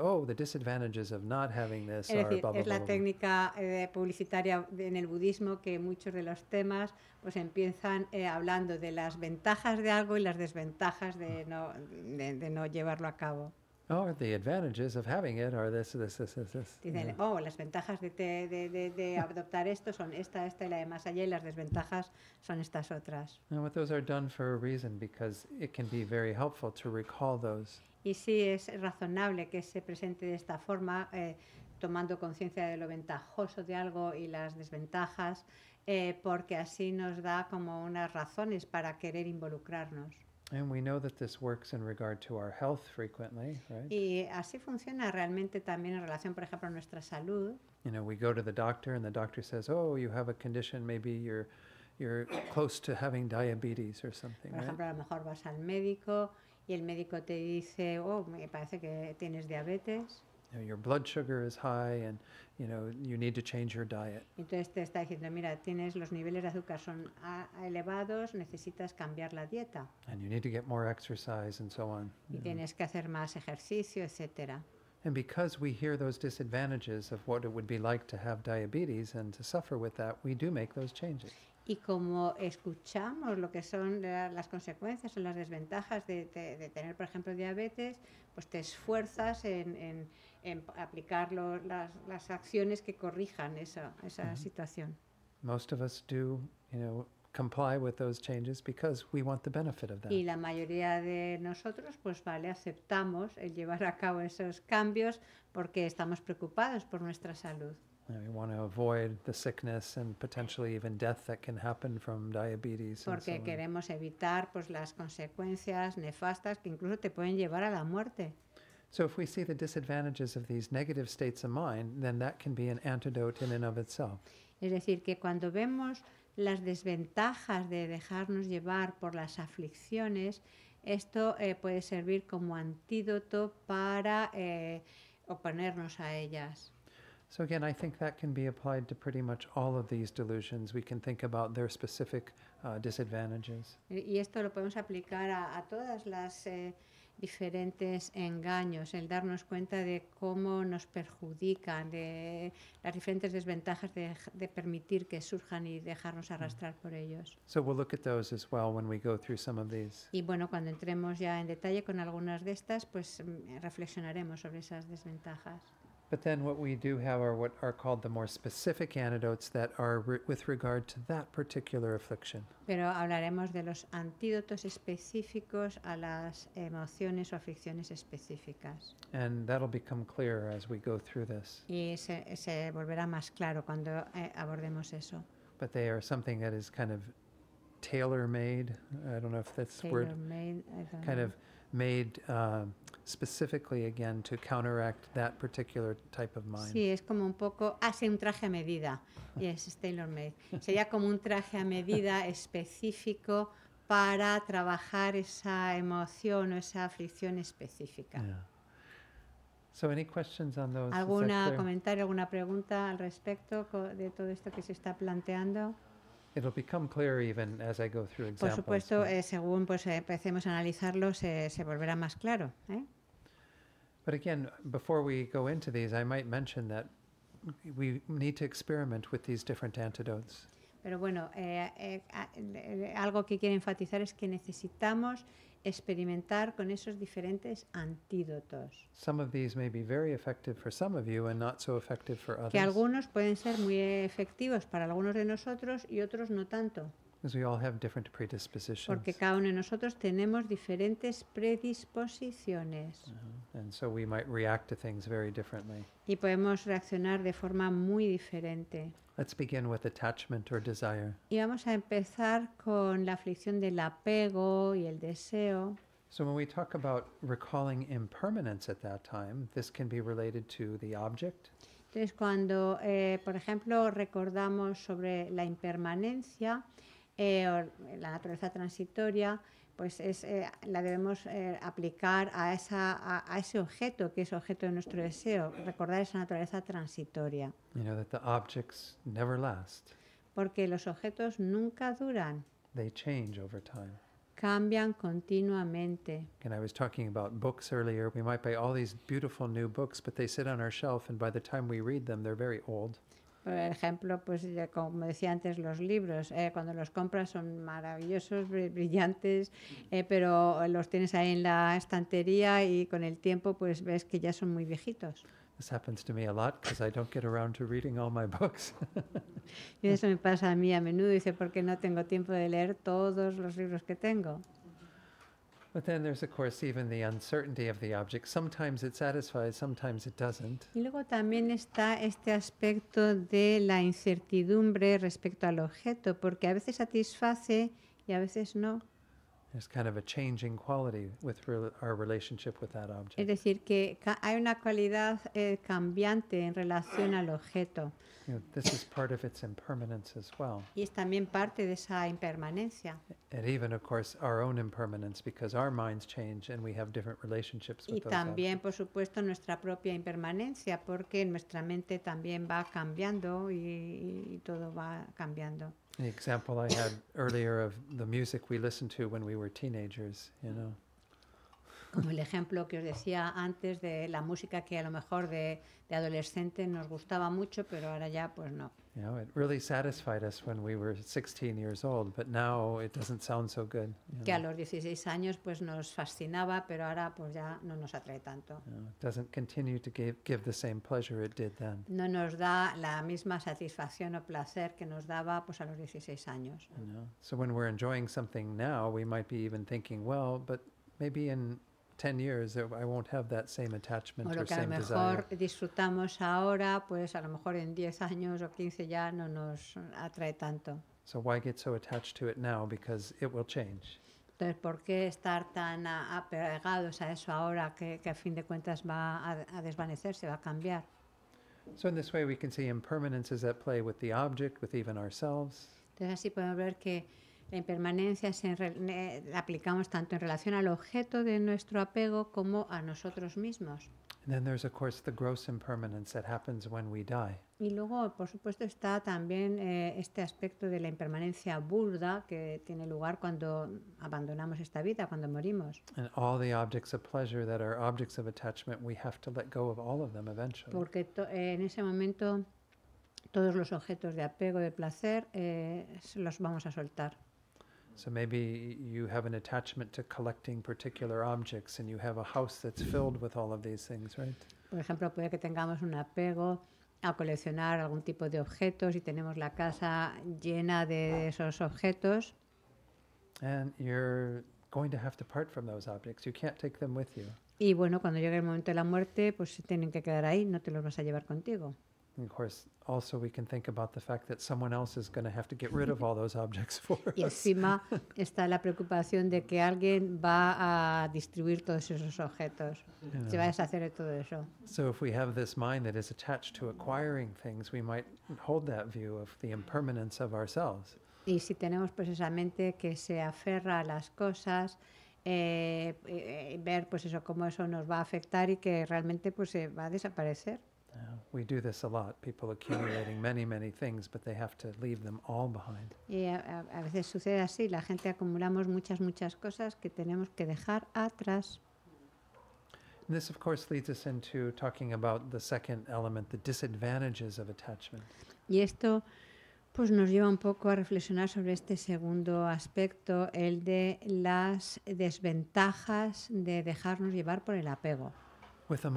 "Oh, the disadvantages of not having this es decir, Es la técnica eh, publicitaria en el budismo que muchos de los temas pues empiezan eh, hablando de las ventajas de algo y las desventajas de mm. no llevarlo a cabo oh, the advantages of having it are this, this, this, this. oh, las ventajas de, de, de, adoptar esto son esta, esta y la de más allá, y las desventajas son estas otras. are done for a reason, because it can be very helpful to recall Y sí, es razonable que se presente de esta forma, eh, tomando conciencia de lo ventajoso de algo y las desventajas, eh, porque así nos da como unas razones para querer involucrarnos. And we know that this works in regard to our health frequently, right? Y así funciona realmente también en relación, por ejemplo, a nuestra salud. You know, we go to the doctor and the doctor says, "Oh, you have a condition, maybe you're you're close to having diabetes or something." Por ejemplo, right? a lo mejor vas al médico y el médico te dice, "Oh, me parece que tienes diabetes." you know, your blood sugar is high and you know you need to change your diet. Entonces te está diciendo, mira, tienes los niveles de azúcar son elevados, necesitas cambiar la dieta. And you need to get more exercise and so on. Y mm. tienes que hacer más ejercicio, etcétera. And because we hear those disadvantages of what it would be like to have diabetes and to suffer with that, we do make those changes. Y como escuchamos lo que son las consecuencias o las desventajas de, de, de tener, por ejemplo, diabetes, pues te esfuerzas en, en en aplicar las, acciones que corrijan esa, situación. Most of us do, you know, comply with those changes because we want the benefit of Y la mayoría de nosotros, pues vale, aceptamos el llevar a cabo esos cambios porque estamos preocupados por nuestra salud. we want to avoid the sickness and potentially even death that can happen from diabetes. Porque queremos evitar pues las consecuencias nefastas que incluso te pueden llevar a la muerte. So if we see the disadvantages of these negative states of mind, then that can be an antidote in and of itself. Es decir, que cuando vemos las desventajas de dejarnos llevar por las aflicciones, esto eh, puede servir como antídoto para eh, oponernos a ellas. So again, I think that can be applied to pretty much all of these delusions. We can think about their specific uh, disadvantages. Y esto lo podemos aplicar a, a todas las eh, diferentes engaños, el darnos cuenta de cómo nos perjudican, de las diferentes desventajas de, permitir que surjan y dejarnos mm. arrastrar por ellos. Y bueno, cuando entremos ya en detalle con algunas de estas, pues mm, reflexionaremos sobre esas desventajas. But then what we do have are what are called the more specific antidotes that are re with regard to that particular affliction. Pero hablaremos de los antídotos específicos a las emociones o aflicciones específicas. And that'll become clearer as we go through this. Y se, se volverá más claro cuando eh, abordemos eso. But they are something that is kind of tailor-made. I don't know if that's word. Tailor-made. Kind of made. Um, specifically again to counteract that particular type of mind. Sí, es como un poco hace un traje a medida. Yes, tailor made. Sería como un traje a medida específico para trabajar esa emoción o esa aflicción específica. ¿Algún So any questions on those? ¿Alguna comentario, alguna pregunta al respecto de todo esto que se está planteando? become even as I go through examples. Por supuesto, eh, según pues eh, empecemos a analizarlo, eh, se, volverá más claro. But again, before we go into these, I might mention that we need to experiment with these different antidotes. Pero bueno, eh, eh, eh, algo que quiero enfatizar es que necesitamos experimentar con esos diferentes antídotos. Some of these may be very effective for some of you and not so effective for others. Que algunos pueden ser muy efectivos para algunos de nosotros y otros no tanto. We all have different predispositions. Porque cada uno de nosotros tenemos diferentes predisposiciones. Uh -huh. And so we might react to things very differently. Y podemos reaccionar de forma muy diferente. Let's begin with attachment or desire. Y vamos a empezar con la aflicción del apego y el deseo. So when we talk about recalling impermanence at that time, this can be related to the object. Entonces cuando, eh, por ejemplo, recordamos sobre la impermanencia, eh, la naturaleza transitoria, pues es, eh, la debemos eh, aplicar a, esa, a, ese objeto que es objeto de nuestro deseo, recordar esa naturaleza transitoria. You know, that the objects never last. Porque los objetos nunca duran. They change over time. Cambian continuamente. And I was talking about books earlier. We might buy all these beautiful new books, but they sit on our shelf, and by the time we read them, they're very old. Por ejemplo, pues como decía antes, los libros, eh, cuando los compras son maravillosos, brillantes, eh, pero los tienes ahí en la estantería y con el tiempo pues ves que ya son muy viejitos. y eso me pasa a mí a menudo, dice, porque no tengo tiempo de leer todos los libros que tengo. But then there's, of course, even the uncertainty of the object. Sometimes it satisfies, sometimes it doesn't. Y luego también está este aspecto de la incertidumbre respecto al objeto, porque a veces satisface y a veces no. It's kind of a changing quality with our relationship with that object. Es decir, que hay una cualidad eh, cambiante en relación al objeto. this is part of its impermanence as well. Y es también parte de esa impermanencia. And even, of course, our own impermanence, because our minds change and we have different relationships with y Y también, por supuesto, nuestra propia impermanencia, porque nuestra mente también va cambiando y, y todo va cambiando. the example I had earlier of the music we listened to when we were teenagers, you know. como el ejemplo que os decía antes de la música que a lo mejor de, de adolescente nos gustaba mucho, pero ahora ya pues no. 16 now que a los 16 años pues nos fascinaba, pero ahora pues ya no nos atrae tanto. No nos da la misma satisfacción o placer que nos daba pues a los 16 años. You So when we're enjoying something now, we might be even thinking, well, but maybe in 10 years, I won't have that same attachment lo or que same a lo mejor desire. disfrutamos ahora, pues a lo mejor en 10 años o 15 ya no nos atrae tanto. So why get so attached to it now? Because it will change. Entonces, ¿por qué estar tan apegados a eso ahora que, que a fin de cuentas va a, a desvanecerse, va a cambiar? So in this way we can see impermanence is at play with the object, with even ourselves. Entonces así podemos ver que La impermanencia se la aplicamos tanto en relación al objeto de nuestro apego como a nosotros mismos. Y luego, por supuesto, está también eh, este aspecto de la impermanencia burda que tiene lugar cuando abandonamos esta vida, cuando morimos. Porque eh, en ese momento todos los objetos de apego, de placer, eh, los vamos a soltar. So maybe you have an attachment to collecting particular objects and you have a house that's filled with all of these things, right? Por ejemplo, puede que tengamos un apego a coleccionar algún tipo de objetos y tenemos la casa llena de esos objetos. And you're going to have to part from those objects. You can't take them with you. Y bueno, cuando llegue el momento de la muerte, pues tienen que quedar ahí, no te los vas a llevar contigo. And of course, also we can think about the fact that someone else is going to have to get rid of all those objects for us. Y encima está la preocupación de que alguien va a distribuir todos esos objetos. Yeah. Se va a deshacer de todo eso. So if we have this mind that is attached to acquiring things, we might hold that view of the impermanence of ourselves. Y si tenemos pues esa mente que se aferra a las cosas, eh, eh, ver pues eso cómo eso nos va a afectar y que realmente pues se eh, va a desaparecer. Uh, we do this a lot, people accumulating many, many things, but they have to leave them all behind. Y a, a, veces sucede así, la gente acumulamos muchas, muchas cosas que tenemos que dejar atrás. And this, of course, leads us into talking about the second element, the disadvantages of attachment. Y esto pues nos lleva un poco a reflexionar sobre este segundo aspecto, el de las desventajas de dejarnos llevar por el apego with a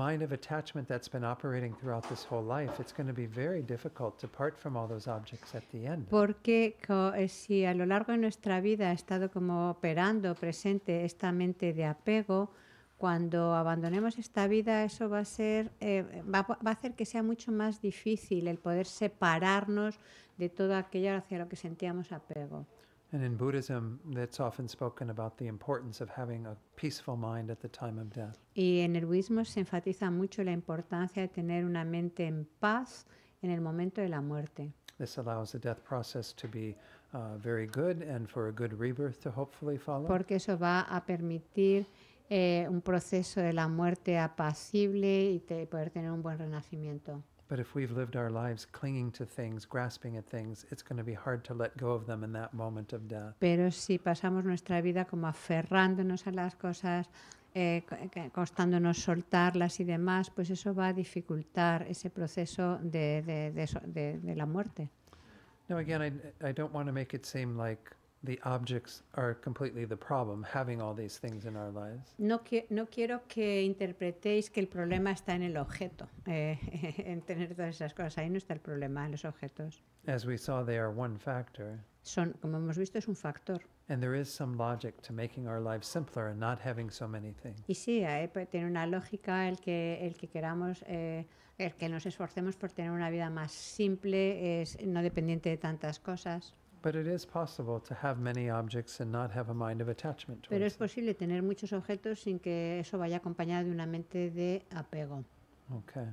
Porque si a lo largo de nuestra vida ha estado como operando presente esta mente de apego, cuando abandonemos esta vida, eso va a ser, eh, va, va, a hacer que sea mucho más difícil el poder separarnos de todo aquello hacia lo que sentíamos apego. And in Buddhism, that's often spoken about the importance of having a peaceful mind at the time of death. Y en el budismo se enfatiza mucho la importancia de tener una mente en paz en el momento de la muerte. This allows the death process to be uh, very good and for a good rebirth to hopefully follow. Porque eso va a permitir eh, un proceso de la muerte apacible y te, poder tener un buen renacimiento. But if we've lived our lives clinging to things, grasping at things, it's going to be hard to let go of them in that moment of death. Pero si pasamos nuestra vida como aferrándonos a las cosas, eh, eh costándonos soltarlas y demás, pues eso va a dificultar ese proceso de, de, de, de la muerte. Now again, I, I don't want to make it seem like objects are completely the problem, having all these No, no quiero que interpretéis que el problema está en el objeto, eh, en tener todas esas cosas. Ahí no está el problema, en los objetos. Son, como hemos visto, es un factor. Y sí, eh, pues, tiene una lógica el que el que queramos, eh, el que nos esforcemos por tener una vida más simple, es no dependiente de tantas cosas. But it is possible to have many objects and not have a mind of attachment Pero es posible tener muchos objetos sin que eso vaya acompañado de una mente de apego. Okay.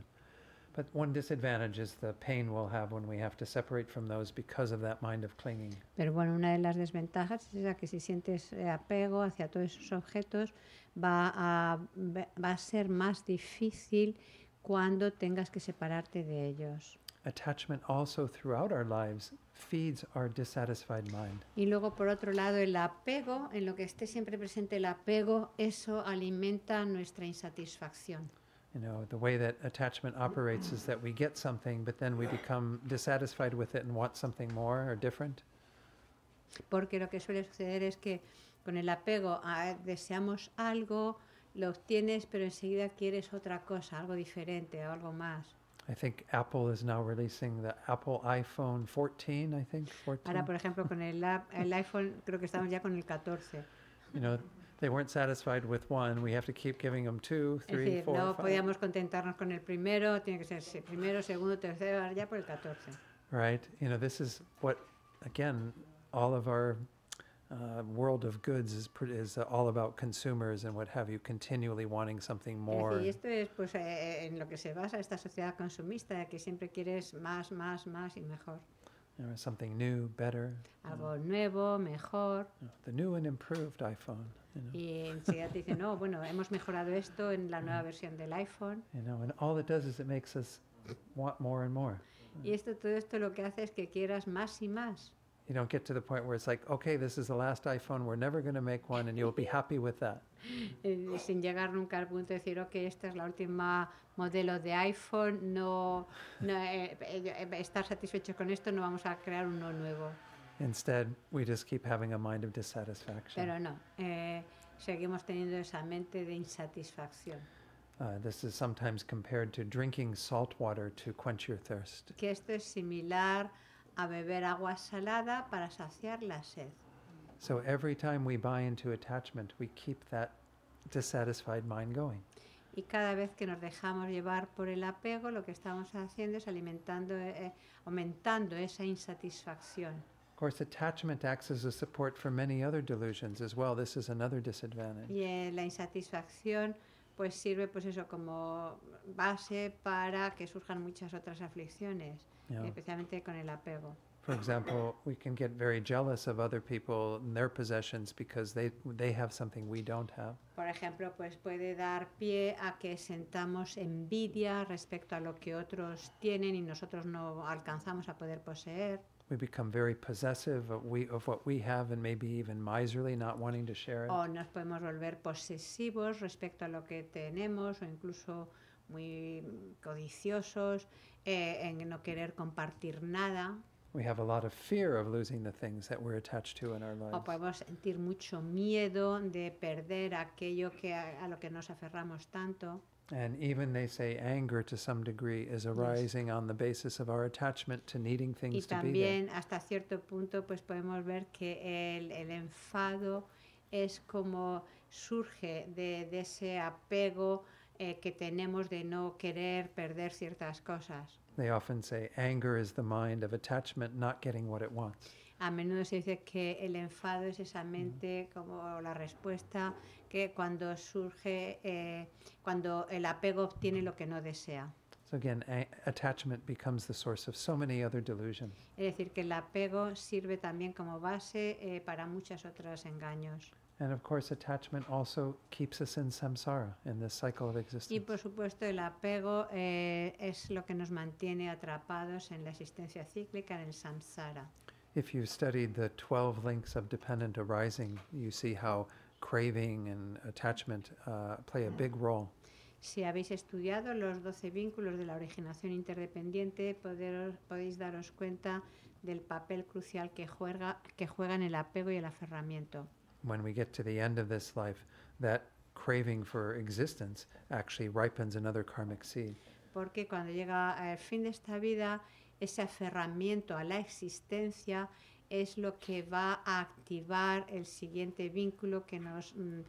But one disadvantage is the pain we'll have when we have to separate from those because of that mind of clinging. Pero bueno, una de las desventajas es la que si sientes eh, apego hacia todos esos objetos va a, va a ser más difícil cuando tengas que separarte de ellos. Attachment also throughout our lives Y luego por otro lado el apego, en lo que esté siempre presente el apego, eso alimenta nuestra insatisfacción. we get something with something more different. Porque lo que suele suceder es que con el apego ah, deseamos algo, lo obtienes, pero enseguida quieres otra cosa, algo diferente, algo más. I think Apple is now releasing the Apple iPhone 14, I think. 14. Ahora, por ejemplo, con el, el iPhone creo que estamos ya con el 14. You know, they weren't satisfied with one. We have to keep giving them two, three, es decir, four, no five. podíamos contentarnos con el primero. Tiene que ser primero, segundo, tercero, ya por el 14. Right. You know, this is what, again, all of our Uh, world of goods is, is uh, all about consumers and what have you, continually wanting something more. Y esto es pues, eh, eh, en lo que se basa esta sociedad consumista, que siempre quieres más, más, más y mejor. something better. Algo nuevo, mejor. You know, the new iPhone. Y enseguida te dicen, no, bueno, hemos mejorado esto en la nueva mm. versión del iPhone. and all it does is it makes us want Y esto, todo esto lo que hace es que quieras más y más you don't get to the point where it's like, okay, this is the last iPhone, we're never going to make one, and you'll be happy with that. Eh, sin llegar nunca al punto de decir, ok, esta es la última modelo de iPhone, no, no eh, eh, estar satisfechos con esto, no vamos a crear uno nuevo. Instead, we just keep having a mind of dissatisfaction. Pero no, eh, seguimos teniendo esa mente de insatisfacción. Uh, this is sometimes compared to drinking salt water to quench your thirst. Que esto es similar a beber agua salada para saciar la sed. So every time we buy into attachment, we keep that dissatisfied mind going. Y cada vez que nos dejamos llevar por el apego, lo que estamos haciendo es alimentando, eh, eh aumentando esa insatisfacción. Of course, attachment acts as a support for many other delusions as well. This is another disadvantage. Y eh, la insatisfacción pues sirve pues eso como base para que surjan muchas otras aflicciones. especialmente con el apego. For example, we can get very jealous of other people and their possessions because they, they have something we don't have. Por ejemplo, pues puede dar pie a que sentamos envidia respecto a lo que otros tienen y nosotros no alcanzamos a poder poseer. we become very possessive of, we, of, what we have and maybe even miserly, not wanting to share it. O nos podemos volver posesivos respecto a lo que tenemos o incluso muy codiciosos eh, en no querer compartir nada. We have a lot of fear of losing the things that we're attached to in our lives. O podemos sentir mucho miedo de perder aquello que a, a lo que nos aferramos tanto. And even they say anger to some degree is arising yes. on the basis of our attachment to needing things también, to be there. Y también hasta cierto punto pues podemos ver que el, el enfado es como surge de, de ese apego eh, que tenemos de no querer perder ciertas cosas. A menudo se dice que el enfado es esa mm. mente como la respuesta que cuando surge, eh, cuando el apego obtiene lo que no desea. again, attachment becomes the source of so many other Es decir, que el apego sirve también como base eh, para muchos otros engaños. Y por supuesto, el apego eh, es lo que nos mantiene atrapados en la existencia cíclica, en el samsara. Si habéis estudiado los 12 vínculos de la originación interdependiente, podéis daros cuenta del papel crucial que juega, que juegan el apego y el aferramiento. when we get to the end of this life, that craving for existence actually ripens another karmic seed. Porque cuando llega al fin de esta vida, ese aferramiento a la existencia es lo que va a activar el siguiente vínculo que nos mm,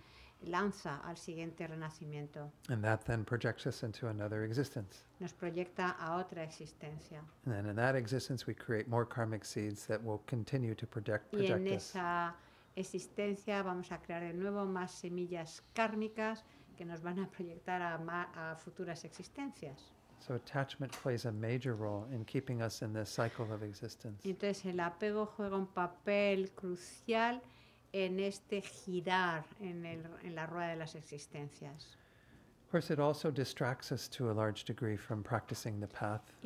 lanza al siguiente renacimiento. And that then projects us into another existence. Nos proyecta a otra existencia. And then in that existence we create more karmic seeds that will continue to project, project y en us. existencia, vamos a crear de nuevo más semillas kármicas que nos van a proyectar a, futuras existencias. Entonces el apego juega un papel crucial en este girar en la rueda de las existencias. Y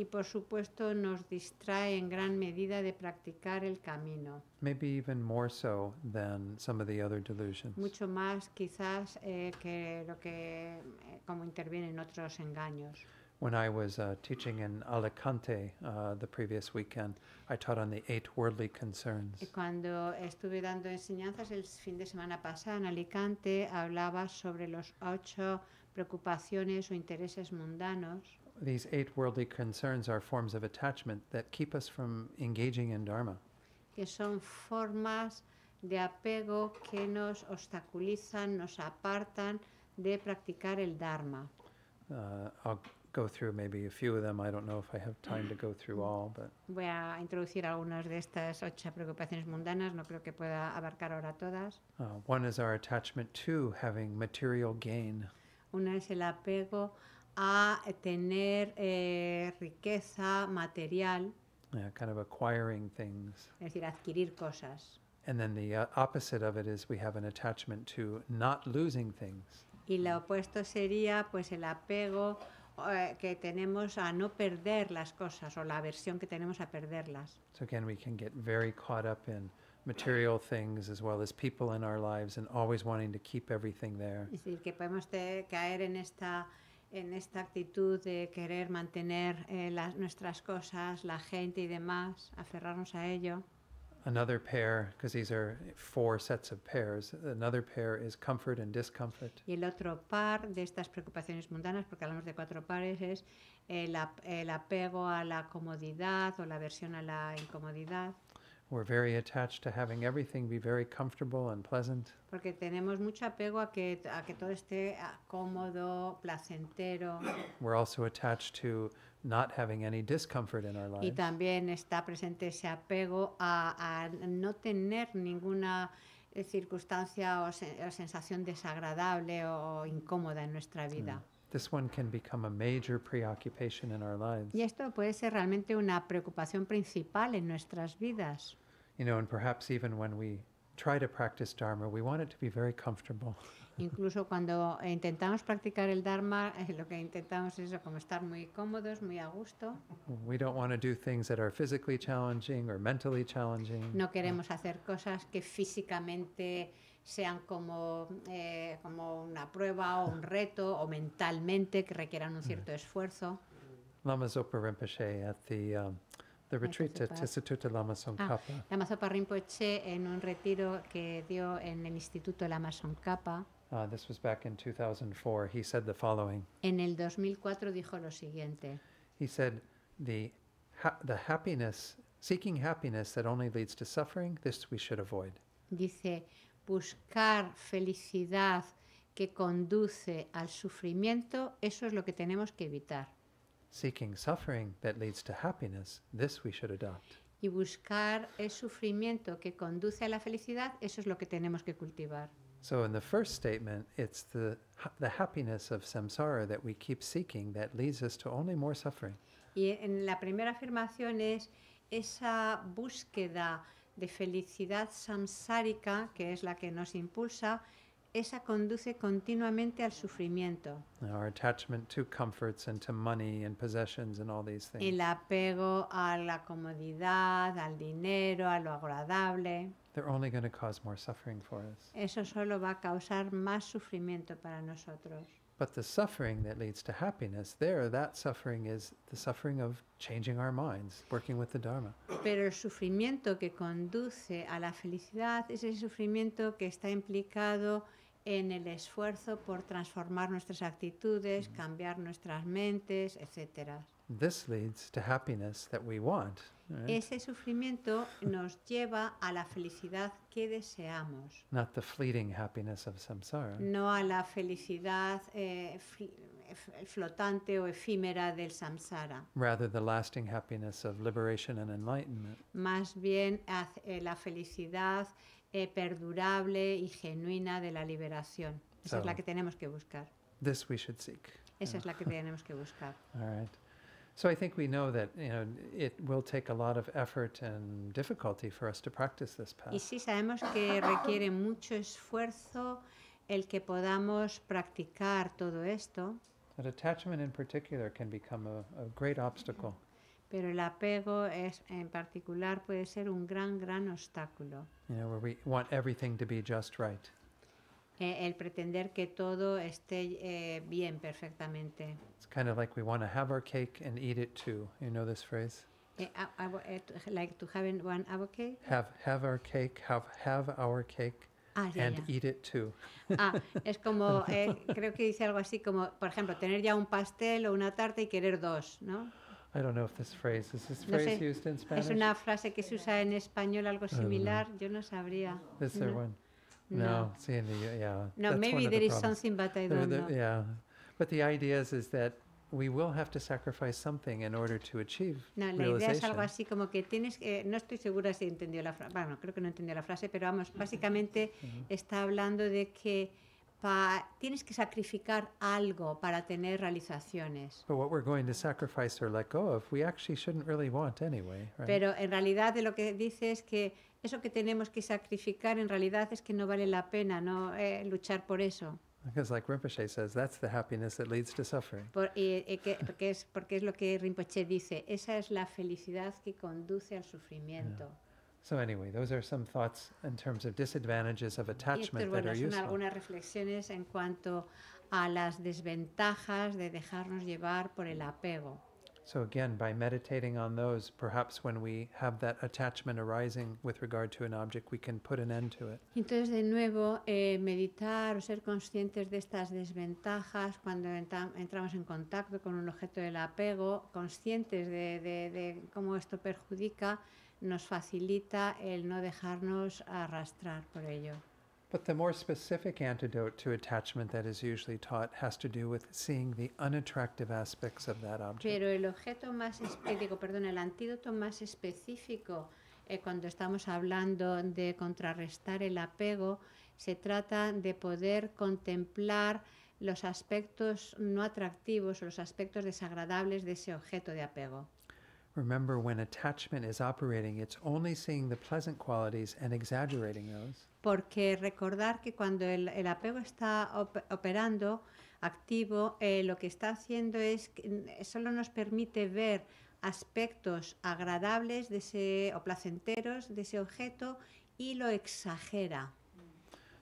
por supuesto nos distrae en gran medida de practicar el camino. Maybe even more so than some of the other delusions. Mucho más quizás eh, que lo que eh, como intervienen otros engaños. When I was uh, teaching in Alicante uh, the previous weekend, I taught on the eight worldly concerns. Y cuando estuve dando enseñanzas el fin de semana pasado en Alicante, hablaba sobre los ocho preocupaciones o intereses mundanos. These eight worldly concerns are forms of attachment that keep us from engaging in Dharma. Que son formas de apego que nos obstaculizan, nos apartan de practicar el Dharma. Uh, I'll go through maybe a few of them. I don't know if I have time to go through all, but. Voy a introducir algunas de estas ocho preocupaciones mundanas. No creo que pueda abarcar ahora todas. Uh, one is our attachment to having material gain. Una es el apego a tener eh, riqueza material. Yeah, kind of acquiring things. Es decir, adquirir cosas. And then the uh, opposite of it is we have an attachment to not losing things. Y lo opuesto sería pues el apego eh, que tenemos a no perder las cosas o la aversión que tenemos a perderlas. So again, we can get very caught up in material things as well as people in our lives and always wanting to keep everything there. Es decir, que podemos caer en esta en esta actitud de querer mantener eh, las, nuestras cosas, la gente y demás, aferrarnos a ello. Another pair, because these are four sets of pairs, another pair is comfort and discomfort. Y el otro par de estas preocupaciones mundanas, porque hablamos de cuatro pares, es el, el apego a la comodidad o la aversión a la incomodidad very attached having everything be very comfortable and pleasant. Porque tenemos mucho apego a que a que todo esté ah, cómodo, placentero. We're also attached to not having any discomfort in our lives. Y también está presente ese apego a, a no tener ninguna eh, circunstancia o, sensación desagradable o incómoda en nuestra mm. vida. This one can become a major preoccupation in our lives. Y esto puede ser realmente una preocupación principal en nuestras vidas. You know, and perhaps even when we try to practice Dharma, we want it to be very comfortable. Incluso cuando intentamos practicar el Dharma, eh, lo que intentamos es como estar muy cómodos, muy a gusto. We don't want to do things that are physically challenging or mentally challenging. No queremos hacer cosas que físicamente sean como, eh, como una prueba o un reto o mentalmente que requieran un mm. cierto esfuerzo. Lama Zopa Rinpoche at the um, The retreat at pues Instituto Lama Tsongkhapa. Ah, Lama Tsongkhapa Rinpoche en un retiro que dio en el Instituto Lama Tsongkhapa. Uh, ah, this was back in 2004. He said the following. En el 2004 dijo lo siguiente. He said the ha the happiness seeking happiness that only leads to suffering, this we should avoid. Dice buscar felicidad que conduce al sufrimiento, eso es lo que tenemos que evitar. Seeking suffering that leads to happiness, this we should adopt. Y buscar el sufrimiento que conduce a la felicidad, eso es lo que tenemos que cultivar. So in the first statement, it's the, the happiness of samsara that we keep seeking that leads us to only more suffering. Y en la primera afirmación es esa búsqueda de felicidad samsárica que es la que nos impulsa esa conduce continuamente al sufrimiento. Our El apego a la comodidad, al dinero, a lo agradable. Eso solo va a causar más sufrimiento para nosotros. working Pero el sufrimiento que conduce a la felicidad es el sufrimiento que está implicado en el esfuerzo por transformar nuestras actitudes, mm. cambiar nuestras mentes, etcétera. This leads to happiness that we want. Ese sufrimiento nos lleva a la felicidad que deseamos. Not the fleeting happiness of samsara. No a la felicidad eh, flotante o efímera del samsara. Rather the lasting happiness of liberation and enlightenment. Más bien eh, la felicidad eh, perdurable y genuina de la liberación. Esa es la que tenemos que buscar. This we should seek. Esa es la que tenemos que buscar. All right. So I think we know that you know it will take a lot of effort and difficulty for us to practice this path. Y sí sabemos que requiere mucho esfuerzo el que podamos practicar todo esto. That attachment in particular can become a, a great obstacle pero el apego es, en particular puede ser un gran, gran obstáculo. Eh, el pretender que todo esté eh, bien perfectamente. It's kind of like we want to have our cake and eat it too. You know this phrase? Eh, eh like to have one cake? Have, have our cake, have, have our cake. Ah, and eat it too. Ah, es como, eh, creo que dice algo así como, por ejemplo, tener ya un pastel o una tarta y querer dos, ¿no? I don't know if this phrase is this phrase no sé. used in Spanish. Es una frase que se usa en español algo similar. Yo no sabría. Is no. one? No. no. See, in the, yeah. No, maybe there the is problems. something, but I don't the, know. Yeah, but the idea is is that we will have to sacrifice something in order to achieve no, la idea es algo así como que tienes que, no estoy segura si entendió la frase, bueno, creo que no entendió la frase, pero vamos, básicamente mm -hmm. está hablando de que tienes que sacrificar algo para tener realizaciones. Pero en realidad lo que dice es que eso que tenemos que sacrificar en realidad es que no vale la pena no eh, luchar por eso. like says, that's the happiness that leads to suffering. porque, es, porque es lo que Rinpoche dice, esa es la felicidad que conduce al sufrimiento. So anyway, those are some thoughts in terms of disadvantages of attachment that are useful. algunas reflexiones en cuanto a las desventajas de dejarnos llevar por el apego. So again, by meditating on those, perhaps when we have that attachment arising with regard to an object, we can put an end to it. Entonces, de nuevo, eh, meditar o ser conscientes de estas desventajas cuando entramos en contacto con un objeto del apego, conscientes de, de, de cómo esto perjudica, nos facilita el no dejarnos arrastrar por ello. But the more specific antidote to attachment that is usually taught has to do with seeing the unattractive aspects of that object. Pero el objeto más específico, perdón, el antídoto más específico eh, cuando estamos hablando de contrarrestar el apego, se trata de poder contemplar los aspectos no atractivos o los aspectos desagradables de ese objeto de apego. Remember, when attachment is operating, it's only seeing the pleasant qualities and exaggerating those. Porque recordar que cuando el, apego está operando activo, eh, lo que está haciendo es mm, solo nos permite ver aspectos agradables o placenteros de ese objeto y lo exagera.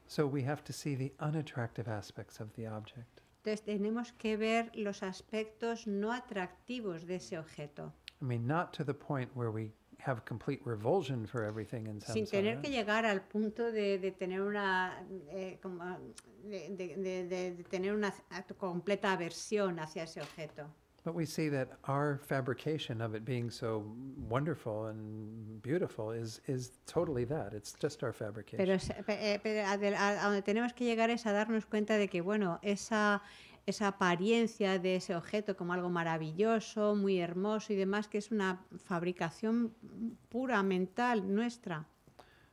So we have to see the unattractive aspects of the object. Entonces tenemos que ver los aspectos no atractivos de ese objeto not to the point where we have complete revulsion for everything Sin tener que llegar al punto de, de tener una eh, como de, de, de, tener una completa aversión hacia ese objeto. But we see that our fabrication of it being so wonderful and beautiful is is totally that. It's just our fabrication. Pero, eh, eh, a donde tenemos que llegar es a darnos cuenta de que bueno esa esa apariencia de ese objeto como algo maravilloso, muy hermoso y demás, que es una fabricación pura mental nuestra.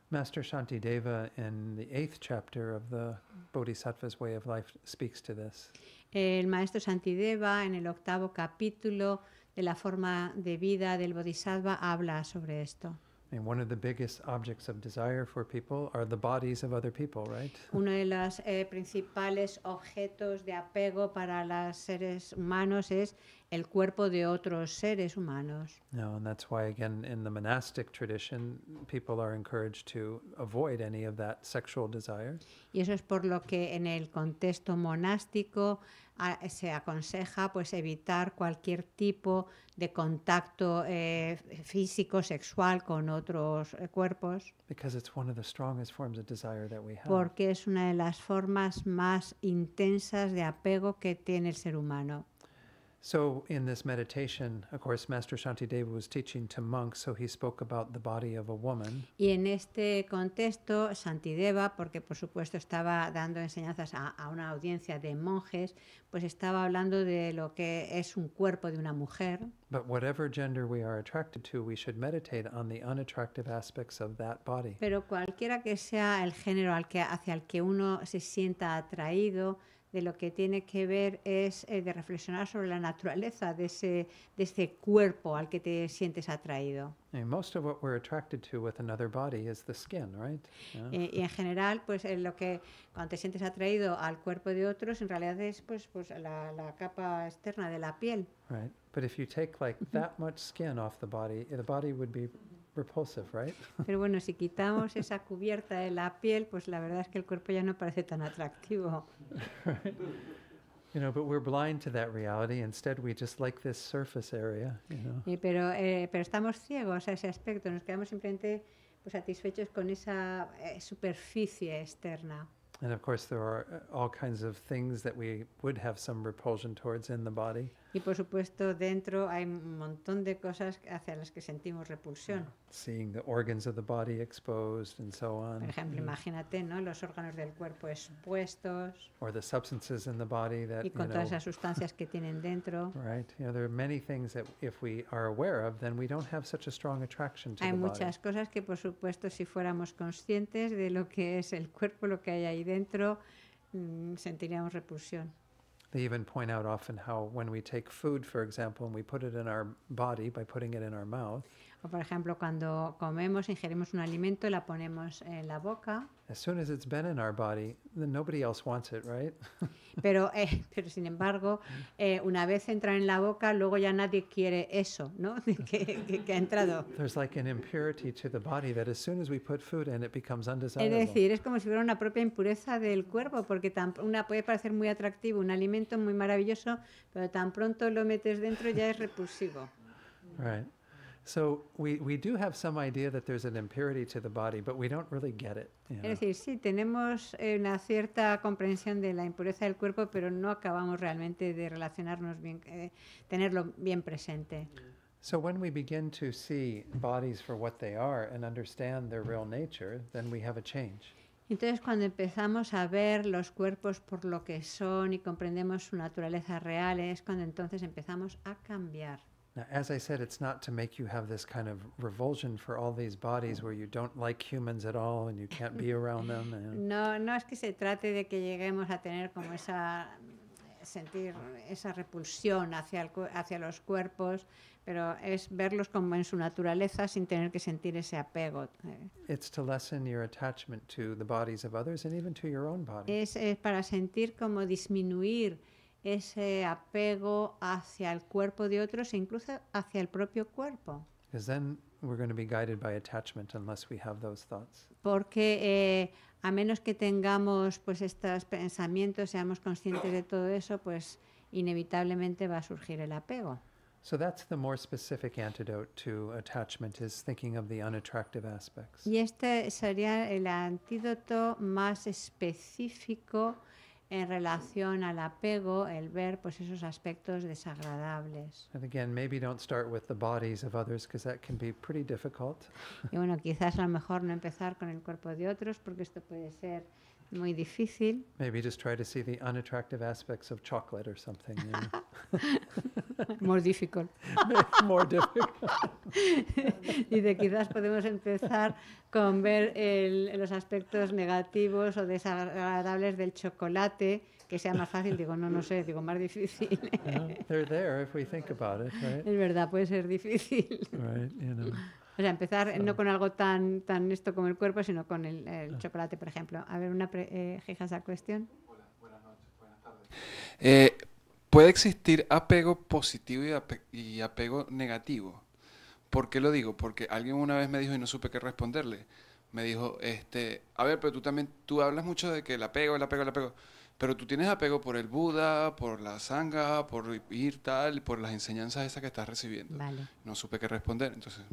Master in El maestro Shantideva en el octavo capítulo de la forma de vida del Bodhisattva habla sobre esto. mean, one of the biggest objects of desire for people are the bodies of other people, right? Uno de los eh, principales objetos de apego para los seres humanos es el cuerpo de otros seres humanos. No, Y eso es por lo que en el contexto monástico ah, se aconseja pues evitar cualquier tipo de contacto eh, físico sexual con otros cuerpos. Porque es una de las formas más intensas de apego que tiene el ser humano. So, in this meditation, of course, Master Shantideva was teaching to monks, so he spoke about the body of a woman. Y en este contexto, Shantideva, porque por supuesto estaba dando enseñanzas a, a, una audiencia de monjes, pues estaba hablando de lo que es un cuerpo de una mujer. But whatever gender we are attracted to, we should meditate on the unattractive aspects of that body. Pero cualquiera que sea el género al que, hacia el que uno se sienta atraído, de lo que tiene que ver es eh, de reflexionar sobre la naturaleza de ese, de cuerpo al que te sientes atraído. Y en general, pues en eh, lo que cuando te sientes atraído al cuerpo de otros, en realidad es pues, pues la, la capa externa de la piel. Right, but if you take like that much skin off the body, eh, the body would be repulsive, right? Pero bueno, si quitamos esa cubierta de la piel, pues la verdad es que el cuerpo ya no parece tan atractivo. right? You know, but we're blind to that reality. Instead, we just like this surface area. You know? Y pero eh, pero estamos ciegos a ese aspecto. Nos quedamos simplemente pues satisfechos con esa eh, superficie externa. And of course, there are uh, all kinds of things that we would have some repulsion towards in the body. Y por supuesto, dentro hay un montón de cosas hacia las que sentimos repulsión. Seeing the organs of the body exposed and so on. Por ejemplo, mm. imagínate, ¿no? Los órganos del cuerpo expuestos. Or the substances in the body that, y con todas esas sustancias que tienen dentro. Right. many things that if we are aware of, then we don't have such a strong attraction to hay muchas cosas que, por supuesto, si fuéramos conscientes de lo que es el cuerpo, lo que hay ahí dentro, mm, sentiríamos repulsión. They even point out often how when we take food, for example, and we put it in our body by putting it in our mouth, por ejemplo, cuando comemos, ingerimos un alimento y la ponemos en la boca. Pero, eh, pero sin embargo, eh, una vez entra en la boca, luego ya nadie quiere eso, ¿no? que, ha entrado. Es decir, es como si fuera una propia impureza del cuerpo, porque una puede parecer muy atractivo, un alimento muy maravilloso, pero tan pronto lo metes dentro ya es repulsivo. So we, we do have some idea that there's an impurity to the body, but we don't really get it. You know? Es decir, sí tenemos eh, una cierta comprensión de la impureza del cuerpo, pero no acabamos realmente de relacionarnos bien, eh, tenerlo bien presente. So when we begin to see bodies for what they are and understand their real nature, then we have a change. Entonces, cuando empezamos a ver los cuerpos por lo que son y comprendemos su naturaleza real, es cuando entonces empezamos a cambiar. Now, as I said, it's not to make you have this kind of revulsion for all these bodies mm. where you don't like humans at all and you can't be around them. And... No, no es que se trate de que lleguemos a tener como esa sentir esa repulsión hacia, el, hacia los cuerpos, pero es verlos como en su naturaleza sin tener que sentir ese apego. Eh. It's to lessen your attachment to the bodies of others and even to your own body. Es, es para sentir como disminuir ese apego hacia el cuerpo de otros, e incluso hacia el propio cuerpo. Porque eh, a menos que tengamos pues estos pensamientos, seamos conscientes de todo eso, pues inevitablemente va a surgir el apego. Y este sería el antídoto más específico en relación al apego el ver pues esos aspectos desagradables. y bueno, quizás a lo mejor no empezar con el cuerpo de otros porque esto puede ser muy difícil. Maybe just try to see the unattractive aspects of chocolate or something. You know? More difficult. More difficult. quizás podemos empezar con ver el, los aspectos negativos o desagradables del chocolate que sea más fácil, digo, no, no sé, digo, más difícil. Es verdad, puede ser difícil. Right, O sea, empezar no con algo tan, tan esto como el cuerpo, sino con el, ah. chocolate, por ejemplo. A ver, una eh, esa cuestión. buenas eh, noches, buenas tardes. ¿Puede existir apego positivo y, apego negativo? ¿Por qué lo digo? Porque alguien una vez me dijo y no supe qué responderle. Me dijo, este, a ver, pero tú también, tú hablas mucho de que el apego, el apego, el apego. Pero tú tienes apego por el Buda, por la Sangha, por ir tal, por las enseñanzas esas que estás recibiendo. Vale. No supe qué responder, entonces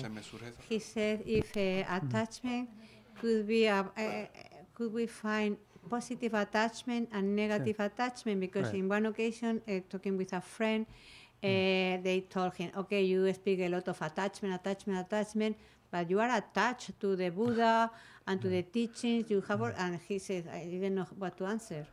se me surge He said if attachment could be eh, could we find positive attachment and negative attachment because in one occasion uh, talking with a friend Uh, they told him, okay, you speak a lot of attachment, attachment, attachment, but you are attached to the Buddha and to the teachings you have, mm. and he says, I didn't know what to answer.